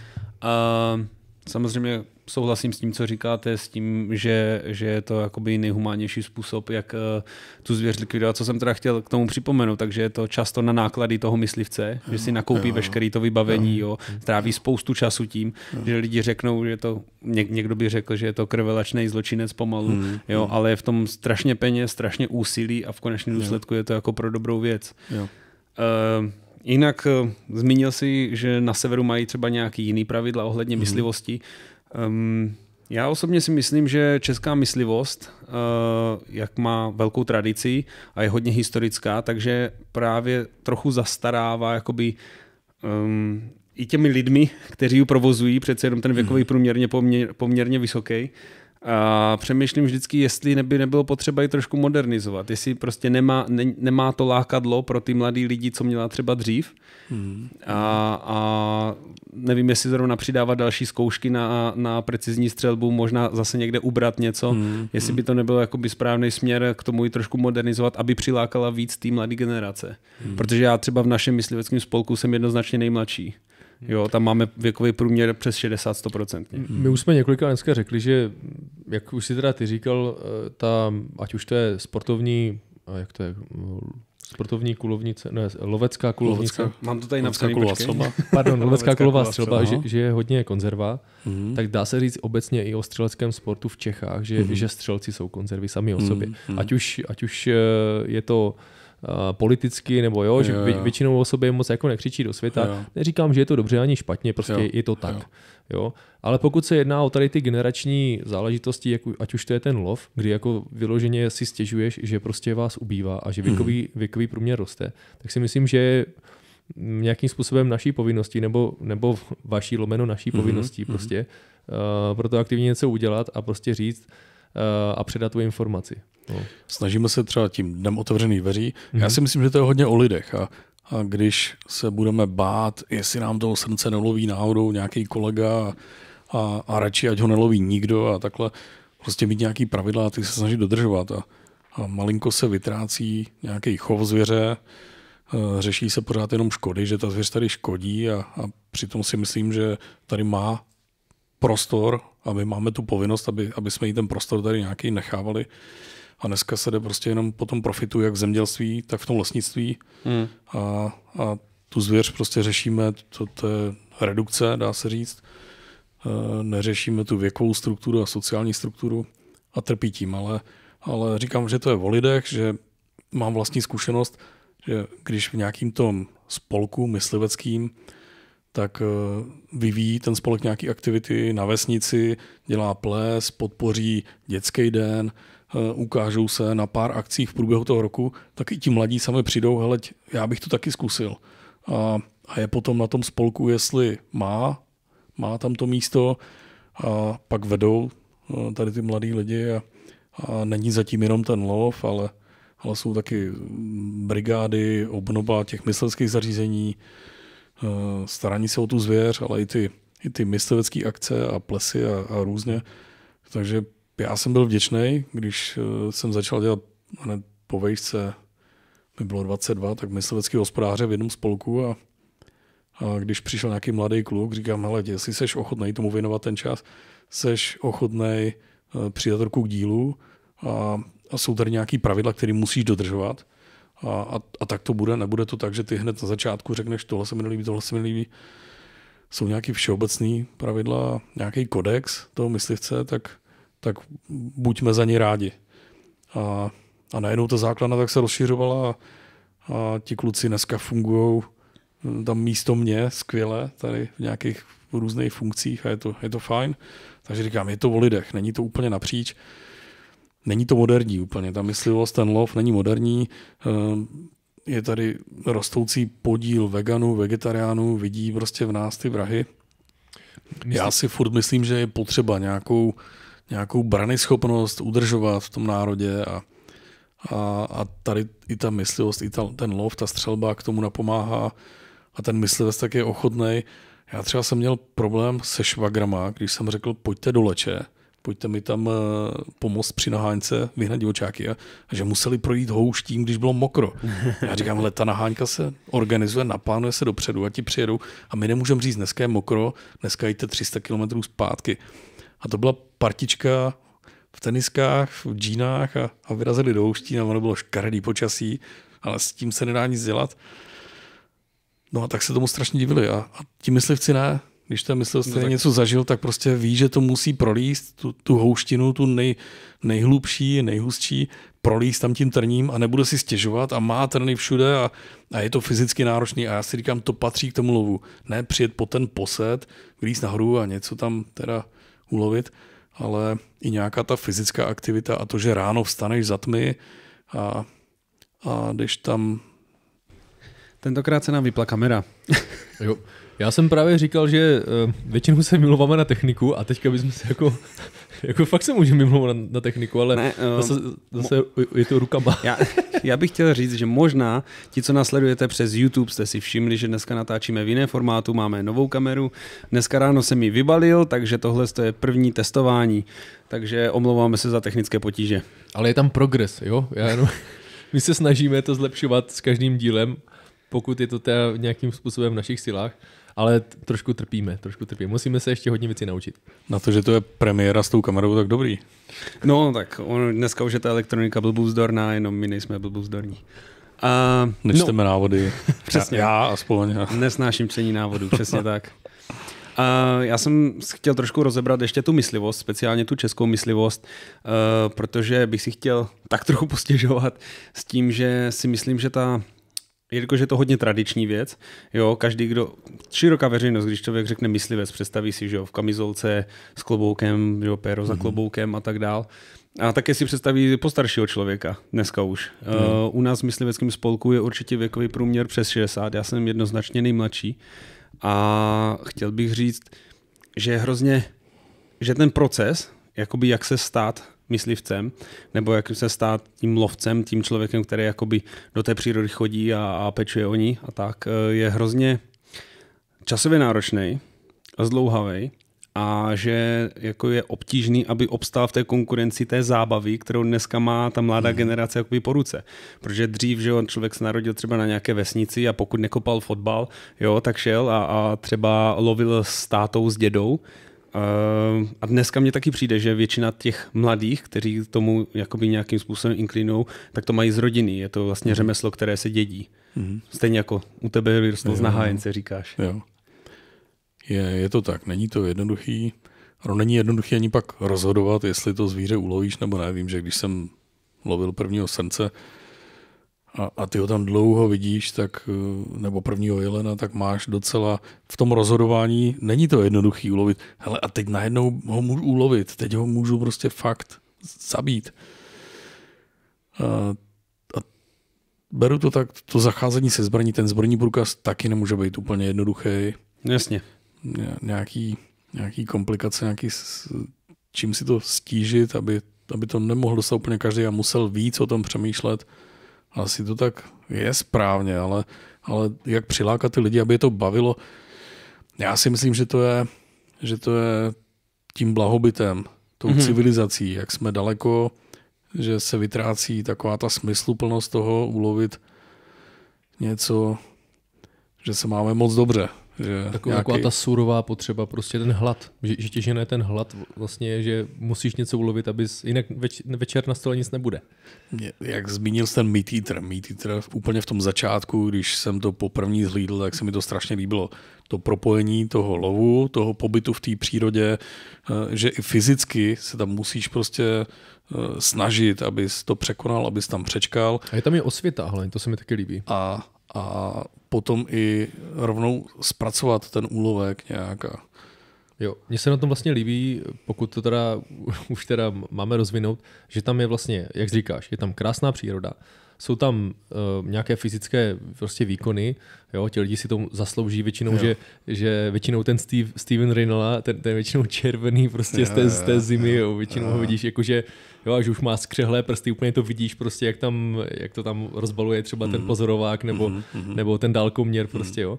Uh, Samozřejmě souhlasím s tím, co říkáte, s tím, že, že je to jakoby nejhumánnější způsob, jak uh, tu zvěř likvidovat, co jsem teda chtěl k tomu připomenout, takže je to často na náklady toho myslivce, jo, že si nakoupí jo, veškerý to vybavení, jo, jo, tráví spoustu času tím, jo. že lidi řeknou, že to, něk, někdo by řekl, že je to krvelačný zločinec pomalu, hmm, jo, hmm. ale je v tom strašně peněz, strašně úsilí a v konečném důsledku je to jako pro dobrou věc. Jo. Uh, Jinak eh, zmínil si, že na severu mají třeba nějaký jiný pravidla ohledně hmm. myslivosti. Um, já osobně si myslím, že česká myslivost, eh, jak má velkou tradici a je hodně historická, takže právě trochu zastarává jakoby um, i těmi lidmi, kteří ji provozují, přece jenom ten věkový mhm. průměrně poměr, poměrně vysoký. A přemýšlím vždycky, jestli by nebylo potřeba ji trošku modernizovat, jestli prostě nemá, ne, nemá to lákadlo pro ty mladý lidi, co měla třeba dřív. Hmm. A, a nevím, jestli zrovna přidávat další zkoušky na, na precizní střelbu, možná zase někde ubrat něco, hmm. jestli hmm. by to nebylo jakoby správný směr k tomu ji trošku modernizovat, aby přilákala víc té mladé generace. Hmm. Protože já třeba v našem mysliveckém spolku jsem jednoznačně nejmladší. Hmm. Jo, tam máme věkový průměr přes
60-100%. Hmm. My už jsme několika dneska řekli, že jak už si teda ty říkal, eh, ta, ať už to je sportovní, jak to je, eh, sportovní kulovnice, ne, lovecká kulovnice. Lovecká, mám to tady napsané, kulová střelba. Pardon, lovecká kulová střelba, že, že, je hodně konzerva. Mm. Tak dá se říct obecně i o střeleckém sportu v Čechách, že, mm. že střelci jsou konzervy sami o hmm. sobě. Mm. Ať, už, ať už eh, je to Eh, politicky, nebo jo, že jo, jo. většinou o sobě moc jako nekřičí do světa. Jo. Neříkám, že je to dobře ani špatně, prostě jo. je to tak. Jo. jo. Ale pokud se jedná o tady ty generační záležitosti, jako, ať už to je ten lov, kdy jako vyloženě si stěžuješ, že prostě vás ubývá a že věkový, hmm. věkový průměr roste, tak si myslím, že nějakým způsobem naší povinností nebo, nebo vaší lomeno naší mm-hmm. prostě hmm uh, pro to aktivně něco udělat a prostě říct, Eh, a předat tu informaci. No. Snažíme se třeba tím dnem otevřených dveří. Mm-hmm. Já mhm. si myslím, že to je hodně o lidech
a, a když se budeme bát, jestli nám toho srdce neloví náhodou nějaký kolega a, a radši, ať ho neloví nikdo a takhle, prostě mít nějaký pravidla a ty se snažit dodržovat a, a malinko se vytrácí nějaký chov zvěře, eh, řeší se pořád jenom škody, že ta zvěř tady škodí a, a přitom si myslím, že tady má prostor a my máme tu povinnost, aby, aby jsme jí ten prostor tady nějaký nechávali. A dneska se jde prostě jenom tom profitu jak v zemědělství, tak v tom lesnictví. Hmm. A, a tu zvěř prostě řešíme, to, to je redukce, dá se říct. E, neřešíme tu věkovou strukturu a sociální strukturu a trpí tím, ale, ale říkám, že to je o lidech, že mám vlastní zkušenost, že když v nějakým tom spolku mysliveckým tak eh, vyvíjí ten spolek nějaké aktivity na vesnici, dělá ples, podpoří dětský den, eh, ukážou se na pár akcích v průběhu toho roku, tak i ti mladí sami přijdou, hele, já bych to taky zkusil. A, a je potom na tom spolku, jestli má, má tam to místo, a pak vedou eh, tady ty mladí lidi a, a není zatím jenom ten lov, ale, ale jsou taky brigády, obnova těch mysleckých zařízení, Eh, starání se o tu zvěř, ale i ty, i ty myslivecké akce a plesy a, a různě. Takže já jsem byl vděčný, když eh, jsem začal dělat hned no po vejšce, mi bylo 22, tak myslivecký hospodáře v jednom spolku a, a když přišel nějaký mladý kluk, říkám, hele, jestli seš ochotný tomu věnovat ten čas, seš ochotný eh, přidat ruku k dílu a, a jsou tady nějaký pravidla, které musíš dodržovat a, a, a tak to bude, nebude to tak, že ty hned na začátku řekneš, tohle se mi nelíbí, tohle se mi nelíbí. Jsou nějaký všeobecný pravidla, nějaký kodex toho myslivce, tak, tak buďme za ně rádi. A, a najednou ta základna tak se rozšiřovala a, a ti kluci dneska fungují hm, tam místo mě skvěle, tady v nějakých různých funkcích a je to, je to fajn. Takže říkám, je to o lidech, není to úplně napříč není to moderní úplně. Ta myslivost, ten lov není moderní. Ehm, je tady rostoucí podíl veganů, vegetariánů, vidí prostě v nás ty vrahy. Já si furt myslím, že je potřeba nějakou, nějakou schopnost udržovat v tom národě a, a, a tady i ta myslivost, i ta, ten lov, ta střelba k tomu napomáhá a ten myslivost tak je ochotnej. Já třeba jsem měl problém se švagrama, když jsem řekl, pojďte do leče, pojďte mi tam eh, pomoct při naháňce vyhnat divočáky. A že museli projít houštím, když bylo mokro. Já říkám, ale ta naháňka se organizuje, naplánuje se dopředu a ti přijedou a my nemůžeme říct, dneska je mokro, dneska jíte 300 km zpátky. A to byla partička v teniskách, v džínách a, a vyrazili do houští a ono bylo škaredý počasí, ale s tím se nedá nic dělat. No a tak se tomu strašně divili a, a ti myslivci ne, když ten myslel že no, tak... něco zažil, tak prostě ví, že to musí prolíst, tu, tu houštinu, tu nej, nejhlubší, nejhustší, prolíst tam tím trním a nebude si stěžovat a má trny všude a, a je to fyzicky náročný. A já si říkám, to patří k tomu lovu. Ne přijet po ten posed, vylíst nahoru a něco tam teda ulovit, ale i nějaká ta fyzická aktivita a to, že ráno vstaneš za tmy a, a jdeš tam
Tentokrát se nám vypla kamera. jo. Já jsem právě říkal, že eh, většinou se milováme na techniku a teďka bychom se jako jako fakt se můžeme mluvit na, na techniku, ale ne, uh, eh, zase, zase mo- je to rukama. já, já bych chtěl říct, že možná ti, co nasledujete přes
YouTube, jste si všimli, že dneska natáčíme v jiné formátu, máme novou kameru. Dneska ráno jsem ji vybalil, takže tohle je první testování, takže omlouváme se za technické potíže.
Ale je tam progres, jo? Já jenom, my se snažíme to zlepšovat s každým dílem, pokud je to teda nějakým způsobem v našich silách ale trošku trpíme, trošku trpíme. Musíme se ještě hodně věcí naučit.
Na to, že
to je premiéra s tou kamerou, tak dobrý.
No, tak on, dneska
už je ta elektronika blbůzdorná, jenom my nejsme blbůzdorní. A, Nečteme no, návody. Přesně. Já, já aspoň. Já. Nesnáším čtení návodů, přesně tak. A já jsem chtěl trošku rozebrat ještě tu myslivost, speciálně tu českou myslivost, eh, protože bych si chtěl tak trochu postěžovat s tím, že si myslím, že ta jelikož je to hodně tradiční věc, jo, každý, kdo, široká veřejnost, když člověk řekne myslivec, představí si, že jo, v kamizolce s kloboukem, jo, péro za mhm. kloboukem a tak dál. A také si představí postaršího člověka dneska už. Hmm. Uh, u nás v mysliveckém spolku je určitě věkový průměr přes 60, já jsem jednoznačně nejmladší. A chtěl bych říct, že je hrozně, že ten proces, jakoby jak se stát myslivcem, nebo jak se stát tím lovcem, tím člověkem, který jakoby do té přírody chodí a, a pečuje o ní a tak, eh, je hrozně časově náročný a zdlouhavý a že jako je obtížný, aby obstál v té konkurenci té zábavy, kterou dneska má ta mladá hmm. generace jakoby po ruce. Protože dřív, že on člověk se narodil třeba na nějaké vesnici a pokud nekopal fotbal, jo, tak šel a, a třeba lovil s tátou, s dědou, Eh, a dneska mně taky přijde, že většina těch mladých, kteří k tomu jakoby nějakým způsobem inklinují, tak to mají z rodiny. Je to vlastně mhm. řemeslo, které se dědí. Mm-hmm. Stejně jako u tebe vyrostlo z nahájence,
říkáš. Jo. Je, je to tak, není to jednoduchý. Ono není jednoduché ani pak rozhodovat, jestli to zvíře ulovíš nebo ne. Vím, že když jsem lovil prvního srnce, a, a ty ho tam dlouho vidíš, tak eh, nebo prvního jelena, tak máš docela v tom rozhodování, není to jednoduchý ulovit. Hele, a teď najednou ho můžu ulovit, teď ho můžu prostě fakt zabít. A, a beru to tak, to zacházení se zbraní, ten zbrojní průkaz taky nemůže být úplně jednoduchý. Jasně. Ně, nějaký, nějaký komplikace, nějaký čím si to stížit, aby, aby to nemohl dostat úplně každý a musel víc o tom přemýšlet asi to tak je správně, ale, ale jak přilákat ty lidi, aby je to bavilo, já si myslím, že to je, že to je tím blahobytem, tou mm-hmm. civilizací, jak jsme daleko, že se vytrácí taková ta smysluplnost toho ulovit něco, že se máme moc dobře. Že nějaký... Taková ta
surová potřeba, prostě ten hlad, že, že těžené ten hlad vlastně, že musíš něco ulovit, abys, jinak več, večer na stole nic nebude.
Jak zmínil jsi ten Meat Eater, Meat Eater úplně v tom začátku, když jsem to poprvní zhlídl, tak se mi to strašně líbilo. To propojení toho lovu, toho pobytu v té přírodě, eh, že i fyzicky se tam musíš prostě eh, snažit, abys to překonal, abys tam přečkal. A je
tam i osvěta, hlavně, to se mi taky líbí. A a potom i rovnou zpracovat ten úlovek nějak. A... Jo, mně se na tom vlastně líbí, pokud to teda už teda máme rozvinout, že tam je vlastně, jak říkáš, je tam krásná příroda, jsou tam uh, nějaké fyzické prostě výkony, jo, ti lidi si to zaslouží většinou, že, že většinou ten Steve, Steven Rinala ten, ten většinou červený prostě jo, z, té, z té zimy, jo, jo většinou jo. ho vidíš, jakože jo, a že už má skřehlé prsty, úplně to vidíš prostě, jak, tam, jak to tam rozbaluje třeba ten mhm. pozorovák nebo, mm-hmm. nebo ten dálkoměr prostě, mhm. jo.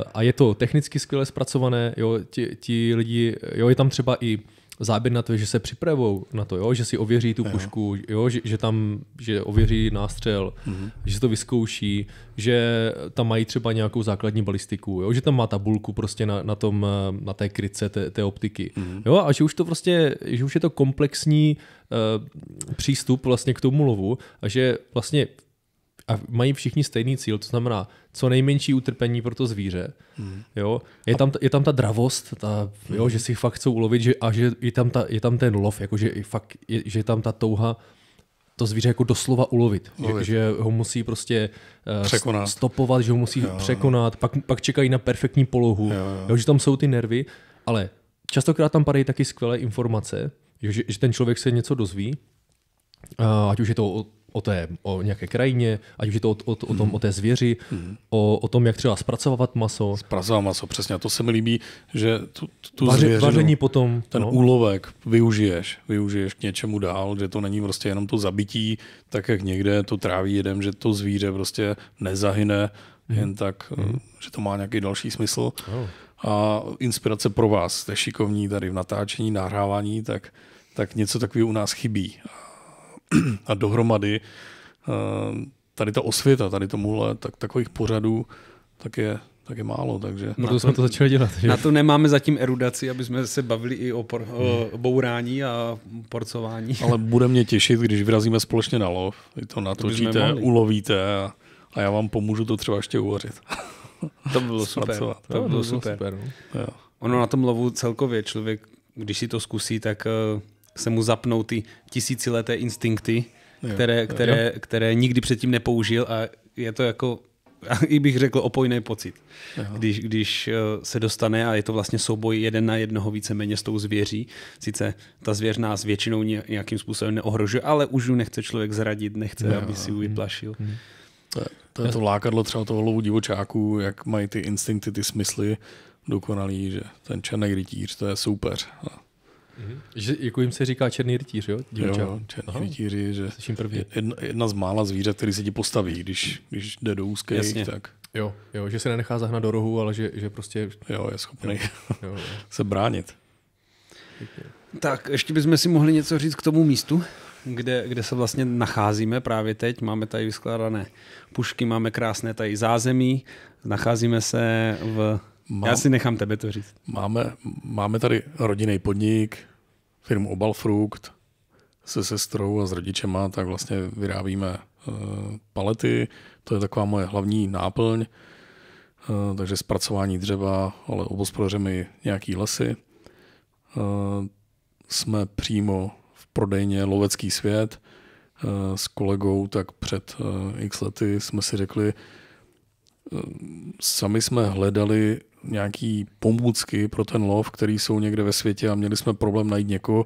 Eh, a je to technicky skvěle zpracované, jo, ti, ti lidi, jo, je tam třeba i uh, záběr na to, že se připravou na to, jo? že si ověří tu pušku, jo? Že, že tam že ověří nástřel, mm-hmm. že se to vyzkouší, že tam mají třeba nějakou základní balistiku, jo? že tam má tabulku prostě na, na, tom, na té kryce té, té optiky. Mm-hmm. Jo? A že už to prostě, že už je to komplexní uh, přístup vlastně k tomu lovu a že vlastně a mají všichni stejný cíl, to znamená co nejmenší utrpení pro to zvíře. Hmm. Jo? Je, tam, je tam ta dravost, ta, jo, že si fakt chcou ulovit že, a že je tam, ta, je tam ten lov, jako že, fakt, je, že je tam ta touha to zvíře jako doslova ulovit. ulovit. Že, že ho musí prostě uh, překonat. stopovat, že ho musí jo, překonat, jo. Pak, pak čekají na perfektní polohu, jo, jo. Jo, že tam jsou ty nervy, ale častokrát tam padají taky skvělé informace, že, že ten člověk se něco dozví, uh, ať už je to o o, té, o nějaké krajině, ať už je to o, o, o, tom, o té zvěři, mm. o, o tom, jak třeba zpracovávat maso. Zpracovat maso, přesně. A to se mi líbí, že tu,
tu Vaři, zvěřinu, vaření potom, ten no. úlovek využiješ, využiješ k něčemu dál, že to není prostě jenom to zabití, tak jak někde to tráví jedem, že to zvíře prostě nezahyne mm. jen tak, mm. že to má nějaký další smysl. Oh. A inspirace pro vás, jste šikovní tady v natáčení, nahrávání, tak, tak něco takového u nás chybí. A a dohromady eh, tady ta osvěta, tady tomuhle, tak takových
pořadů, tak je tak je málo, takže... No,
Proto jsme to začali dělat. Že? Na
to
nemáme zatím erudaci, aby jsme se bavili i o, por, o bourání a porcování. Ale
bude mě těšit, když vyrazíme společně na lov, vy to natočíte, to ulovíte a, a já vám pomůžu to třeba
ještě uvařit. To bylo super. To, to bylo, super. super. No? Ono na tom lovu celkově člověk, když si to zkusí, tak uh, se mu zapnou ty tisícileté instinkty, jo, které, které, jo. které nikdy předtím nepoužil a je to jako, i bych řekl, opojný pocit, když, když eh, se dostane a je to vlastně souboj jeden na jednoho víceméně s tou zvěří. Sice ta zvěř nás většinou nějakým způsobem neohrožuje, ale už ji nechce člověk zradit, nechce, jo. aby si ji vyplašil. Mhm. To je, to je to lákadlo třeba
toho lovu divočáků, jak mají ty instinkty, ty smysly dokonalý, že ten černý rytíř, to je super.
No. Mm-hmm. Že, jako jim se říká černý rytíř, jo? Divočák. Jo, černý Aha. rytíři, že první.
Jedna, jedna, z mála zvířat, který se ti postaví, když, když jde do úzké, tak...
Jo, jo, že se nenechá zahnat do rohu, ale že, že prostě... Jo, je schopný jo, jo. se bránit.
Tak, ještě bychom si mohli něco říct k tomu místu, kde, kde se vlastně nacházíme právě teď. Máme tady vyskládané pušky, máme krásné tady zázemí, nacházíme se v... Mám, Já si nechám tebe to říct.
Máme, máme tady rodinný podnik, firmu Obalfrukt se sestrou a s rodičema, tak vlastně vyrábíme eh, palety. To je taková moje hlavní náplň, eh, takže zpracování dřeva, ale obospodařemi nějaký lesy. Eh, jsme přímo v prodejně Lovecký svět s kolegou, tak před x lety jsme si řekli, sami jsme hledali nějaký pomůcky pro ten lov, který jsou někde ve světě a měli jsme problém najít někoho,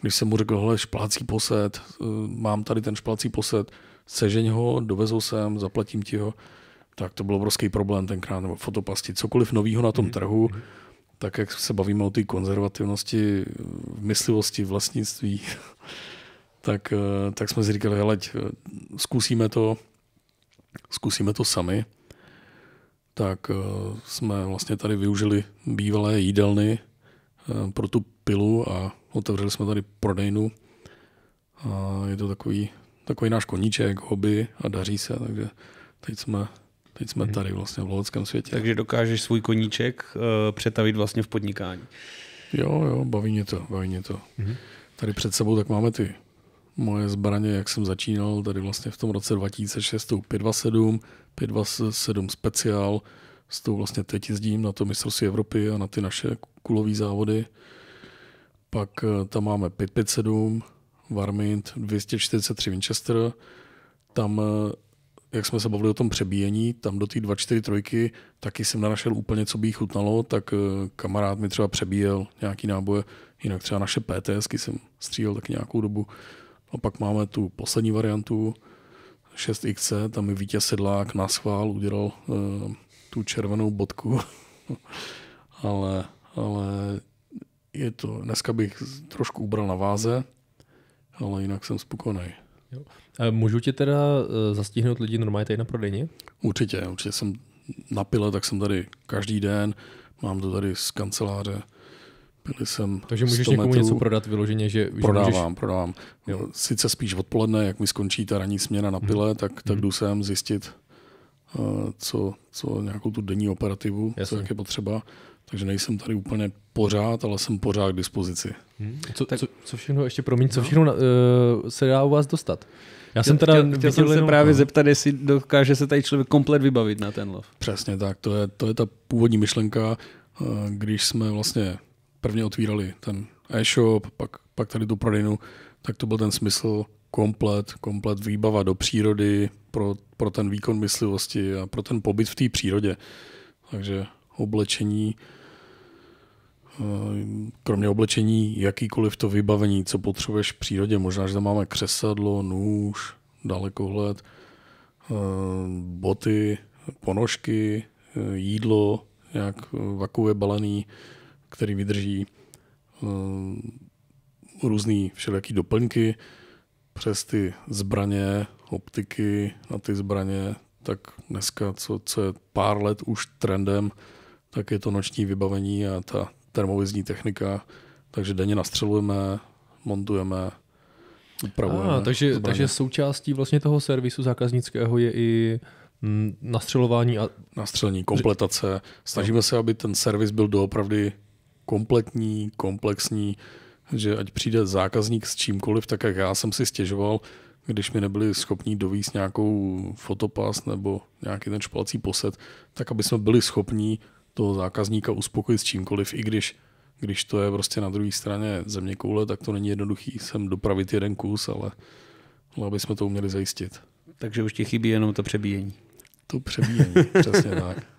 když jsem mu řekl, hele, šplácí posed, eh, mám tady ten šplácí posed, sežeň ho, dovezu sem, zaplatím ti ho, tak to byl obrovský problém tenkrát, nebo fotopasti, cokoliv novýho na tom mhm. trhu, mhm. tak jak se bavíme o té konzervativnosti, v eh, myslivosti, vlastnictví, tak, eh, tak jsme si říkali, hele, zkusíme to, zkusíme to sami, tak eh, jsme vlastně tady využili bývalé jídelny eh, pro tu pilu a otevřeli jsme tady prodejnu. A je to takový, takový náš koníček, hobby a daří se, takže teď jsme, teď jsme mhm. tady
vlastně v loveckém světě. Takže dokážeš svůj koníček eh, přetavit vlastně v podnikání. Jo, jo,
baví mě to, baví mě to. Mhm. Tady před sebou tak máme ty moje zbraně, jak jsem začínal, tady vlastně v tom roce 2006, 527, 527 speciál, s tou vlastně teď jezdím na to mistrovství Evropy a na ty naše kulové závody. Pak eh, tam máme 557, Varmint, 243 Winchester, tam eh, jak jsme se bavili o tom přebíjení, tam do té 243 taky jsem nenašel úplně, co by jí chutnalo, tak eh, kamarád mi třeba přebíjel nějaký náboje, jinak třeba naše PTSky jsem střílel tak nějakou dobu. A pak máme tu poslední variantu, 6 X, tam mi vítěz Sedlák na schvál udělal uh, tu červenou bodku, ale, ale je to, dneska bych trošku ubral na váze, ale jinak jsem spokojený. Jo. A můžu tě
teda eh, zastihnout lidi normálně tady na prodejně?
Určitě, určitě jsem na pile, tak jsem tady každý den, mám to tady z kanceláře, byli jsem Takže můžeš někomu metrů. něco prodat vyloženě, že, prodávám, můžeš... prodávám. Jo. Sice spíš odpoledne, jak mi skončí ta ranní směna na mhm. pile, hmm. tak, tak hmm. jdu sem zjistit, eh, co, co nějakou tu denní operativu, Jasně. co jak je potřeba. Takže nejsem tady úplně pořád,
ale jsem pořád k dispozici. Hmm. Co, tak, co, co všechno, ještě promiň, co no. všechno uh, se dá u vás dostat? Já jsem teda chtěl, chtěl jsem se jenom... právě zeptat, jestli dokáže se tady člověk komplet vybavit
na ten lov. Přesně tak, to je, to je ta původní myšlenka, eh, když jsme vlastně prvně otvírali ten e-shop, pak, pak tady tu prodejnu, tak to byl ten smysl komplet, komplet výbava do přírody pro, pro ten výkon myslivosti a pro ten pobyt v té přírodě. Takže oblečení, eh, kromě oblečení, jakýkoliv to vybavení, co potřebuješ v přírodě, možná, že tam máme křesadlo, nůž, dalekohled, eh, boty, ponožky, eh, jídlo, nějak vakuje balený, který vydrží uh, eh, různé všelijaké doplňky přes ty zbraně, optiky na ty zbraně, tak dneska, co, co je pár let už trendem, tak je to noční vybavení a ta termovizní technika, takže denně nastřelujeme, montujeme, upravujeme. Ah, takže, takže
součástí vlastně toho servisu zákaznického je i mm, nastřelování a... Nastřelení, kompletace.
No. Snažíme se, aby ten servis byl doopravdy kompletní, komplexní, že ať přijde zákazník s čímkoliv, tak jak já jsem si stěžoval, když mi nebyli schopni dovíst nějakou fotopas nebo nějaký ten špalací posed, tak aby jsme byli schopni toho zákazníka uspokojit s čímkoliv, i když, když to je prostě na druhé straně země koule, tak to není jednoduchý sem dopravit jeden kus, ale,
ale aby jsme to uměli zajistit. Takže už ti chybí jenom to přebíjení. To
přebíjení, přesně tak.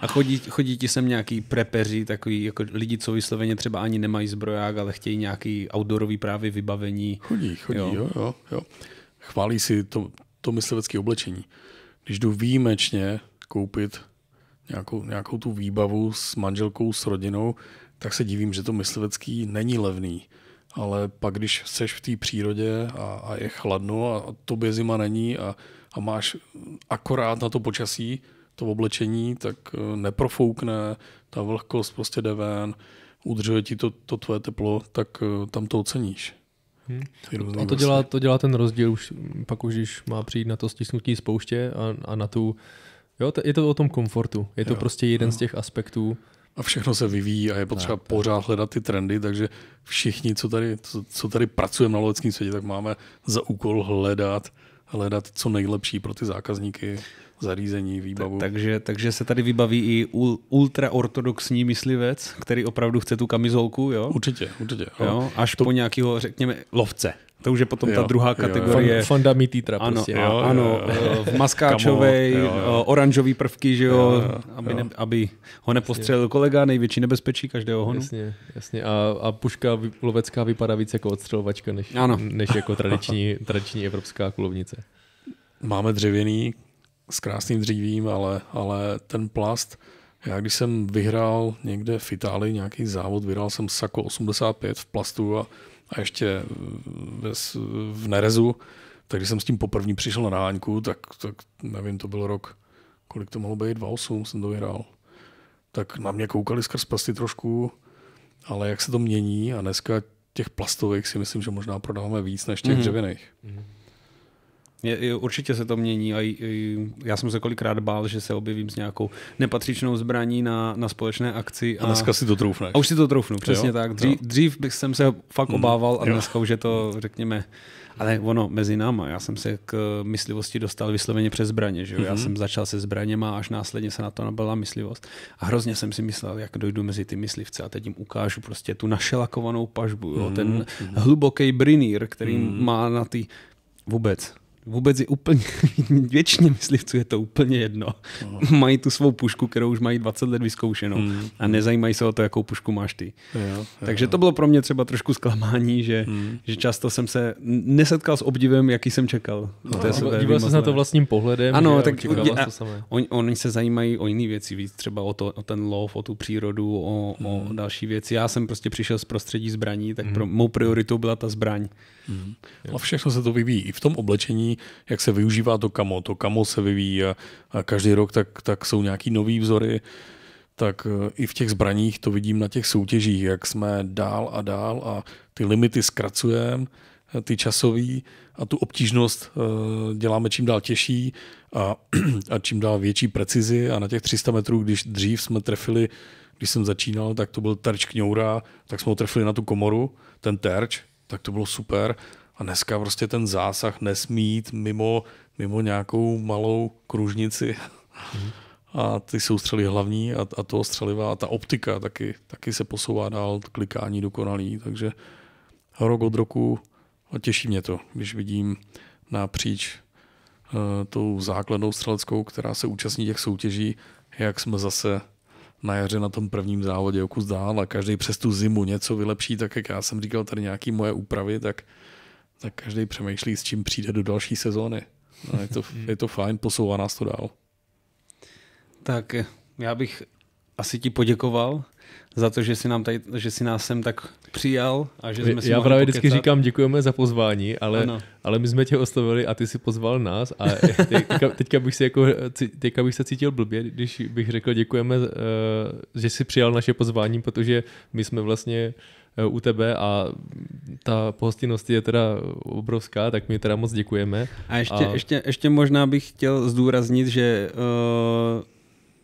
A chodí, chodí ti sem nějaký prepeři, takový jako lidi, co vysloveně třeba ani nemají zbroják, ale chtějí nějaký outdoorový právě vybavení. Chodí, chodí, jo, jo, jo. jo. Chválí si to, to myslivecké oblečení. Když jdu
výjimečně koupit nějakou, nějakou tu výbavu s manželkou, s rodinou, tak se divím, že to myslivecký není levný. Ale pak, když seš v té přírodě a, a je chladno a tobě zima není a, a máš akorát na to počasí, to oblečení, tak eh, neprofoukne, ta vlhkost prostě jde ven, udržuje ti to, to tvoje teplo, tak eh, tam to oceníš. Hmm.
A to dělá, to dělá ten rozdíl už, mm, pak už když má přijít na to stisnutí spouště a, a na tu, jo, to, je to o tom komfortu, je to jo, prostě jeden jo. z těch aspektů. A všechno se vyvíjí a
je potřeba ne, pořád hledat ty trendy, takže všichni, co tady, co, co tady pracujeme na loveckém světě, tak máme za úkol hledat, hledat co nejlepší pro ty zákazníky
zařízení, výbavu. Tak, takže, takže se tady vybaví i ultraortodoxní myslivec, který opravdu chce tu kamizolku, jo? Určitě, určitě. Jo. Jo? Až to... po nějakého, řekněme, lovce. To už je potom jo, ta druhá kategorie. Jo, jo. Fonda Mititra ano, prostě. Jo, jo, ano, jo, eh, jo. maskáčovej, eh, oranžový prvky, že jo, jo, jo. Aby, ne, aby ho nepostřelil
jasně. kolega, největší nebezpečí každého honu. Jasně, jasně. A, a puška lovecká vypadá víc jako odstřelovačka, než, ano. než jako tradiční, tradiční evropská kulovnice. Máme dřevěný s krásným
dřívím, ale, ale ten plast, já když jsem vyhrál někde v Itálii nějaký závod, vyhrál jsem Sako 85 v plastu a, a ještě v, v Nerezu, tak když jsem s tím poprvní přišel na ráňku, tak, tak nevím, to byl rok, kolik to mohlo být, 2,8 jsem to vyhrál. Tak na mě koukali skrz plasty trošku, ale jak se to mění a dneska těch plastových si myslím, že možná prodáváme víc než těch mm-hmm. dřevěných.
Mm-hmm. Je, určitě se to mění a já jsem se kolikrát bál, že se objevím s nějakou nepatřičnou zbraní na, na společné akci. A, a dneska si to troufnu. A už si to troufnu, přesně jo? tak. Dřív, dřív bych jsem se fakt mhm. obával a dneska už je to, řekněme, ale ono mezi náma, já jsem se k myslivosti dostal vysloveně přes zbraně, že jo? Mm-hmm. Já mhm. jsem začal se zbraněma a až následně se na to nabyla myslivost. A hrozně jsem si myslel, jak dojdu mezi ty myslivce a teď jim ukážu prostě tu našelakovanou pažbu, jo? Mm-hmm. ten mhm. hluboký brinýr, který mm-hmm. má na ty vůbec vůbec je úplně, většině myslivců je to úplně jedno. Oh. Mají tu svou pušku, kterou už mají 20 let vyzkoušenou mm. a nezajímají se o to, jakou pušku máš ty. Jo, jo, Takže to bylo pro mě třeba trošku zklamání, že, mm. že často jsem se nesetkal s obdivem, jaký jsem čekal. No, díval se na to vlastním pohledem. Ano, tak a, to samé. On, oni se zajímají o jiné věci víc, třeba o, to, o ten lov, o tu přírodu, o, mm. o hmm. další věci. Já jsem prostě přišel z prostředí zbraní, tak mm. pro, mou prioritou byla ta zbraň. Mm.
A všechno se to vyvíjí. I v tom oblečení, jak se využívá to kamo. To kamo se vyvíjí a, a každý rok tak, tak jsou nějaký nový vzory. Tak e, i v těch zbraních to vidím na těch soutěžích, jak jsme dál a dál a ty limity zkracujeme, e, ty časový a tu obtížnost e, děláme čím dál těžší a, a čím dál větší precizi a na těch 300 metrů, když dřív jsme trefili když jsem začínal, tak to byl terč kňoura, tak jsme ho trefili na tu komoru, ten terč, tak to bylo super. A dneska prostě ten zásah nesmí jít mimo, mimo nějakou malou kružnici. Mm. A ty střely hlavní a, a to střeliva a ta optika taky, taky se posouvá dál, klikání dokonalý, takže rok od roku a těší mě to, když vidím napříč eh, tou základnou střeleckou, která se účastní těch soutěží, jak jsme zase na jaře na tom prvním závodě o kus dál a každý přes tu zimu něco vylepší, tak jak já jsem říkal tady nějaký moje úpravy, tak, tak každý přemýšlí, s čím přijde do další sezóny. No, je, to, hmm. je to fajn, posouvá nás to dál.
Tak já bych asi ti poděkoval za to, že si,
nám tady, že si nás sem tak přijal a že jsme si Já právě vždycky říkám děkujeme za pozvání, ale, ale my jsme tě oslovili a ty si pozval nás a teďka, teďka, bych si jako, teďka bych se cítil blbě, když bych řekl děkujeme, eh, že si přijal naše pozvání, protože my jsme vlastně eh, u tebe a ta pohostinnost je teda obrovská, tak my teda moc děkujeme. A ještě, a... ještě, ještě možná bych chtěl zdůraznit, že
uh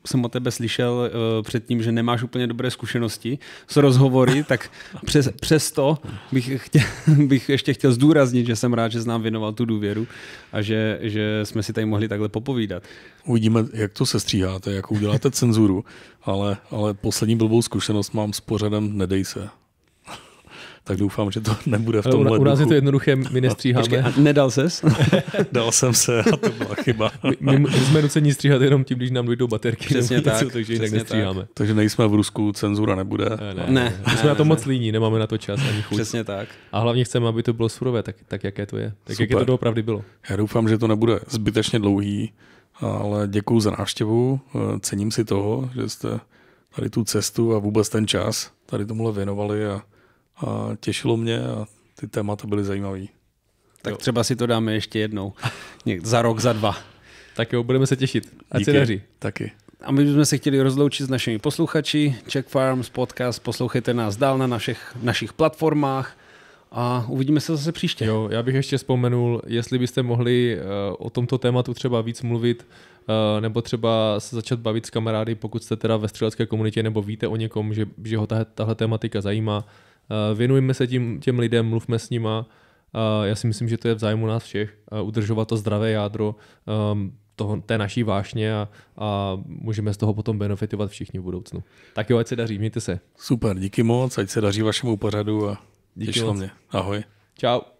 jsem o tebe slyšel uh, předtím, že nemáš úplně dobré zkušenosti s rozhovory, tak přes, přesto bych, chtěl, bych ještě chtěl zdůraznit, že jsem rád, že znám věnoval tu důvěru a že, že jsme si tady mohli takhle popovídat. Uvidíme,
jak to stříháte, jak uděláte cenzuru, ale, ale poslední blbou zkušenost mám s pořadem Nedej se tak doufám, že to nebude v tomhle Ale U nás duchu. je to jednoduché, my nestříháme. Počkej, nedal ses? dal jsem se a to byla chyba. my, my, jsme nuceni stříhat
jenom tím, když nám dojdou baterky. Přesně tak. takže jinak nestříháme. Tak.
Takže nejsme v Rusku, cenzura nebude. Ne, ne, ne, ne jsme ne, na to ne. moc líní,
nemáme na to čas ani chuť. Přesně tak. A hlavně chceme, aby to bylo surové, tak, tak jaké to je. Tak Super. jaké to doopravdy bylo.
Já doufám, že to nebude zbytečně dlouhý, ale děkuji za návštěvu. Eh, cením si toho, že jste tady tu cestu a vůbec ten čas
tady tomuhle věnovali a a těšilo mě a ty témata byly zajímavé. Tak jo. třeba si to dáme ještě jednou. za rok, za dva. Tak jo, budeme se těšit. Ať Díky. se daří. Taky. A my bychom se chtěli rozloučit s našimi posluchači. Check Farms podcast,
poslouchejte nás dál na našich, našich platformách a uvidíme se zase příště. Jo, já bych ještě vzpomenul, jestli byste mohli eh, o tomto tématu třeba víc mluvit, eh, nebo třeba se začat bavit s kamarády, pokud jste teda ve střelecké komunitě nebo víte o někom, že, že ho tahle, tahle tématika zajímá, Eh, věnujme se tím, těm lidem, mluvme s nima. Eh, já si myslím, že to je v zájmu nás všech, eh, udržovat to zdravé jádro ehm, toho, té naší vášně a, a můžeme z toho potom benefitovat všichni v budoucnu. Tak jo, ať se daří, mějte se. Super, díky moc, ať se daří vašemu pořadu a díky těšilo mě. Ahoj. Ciao.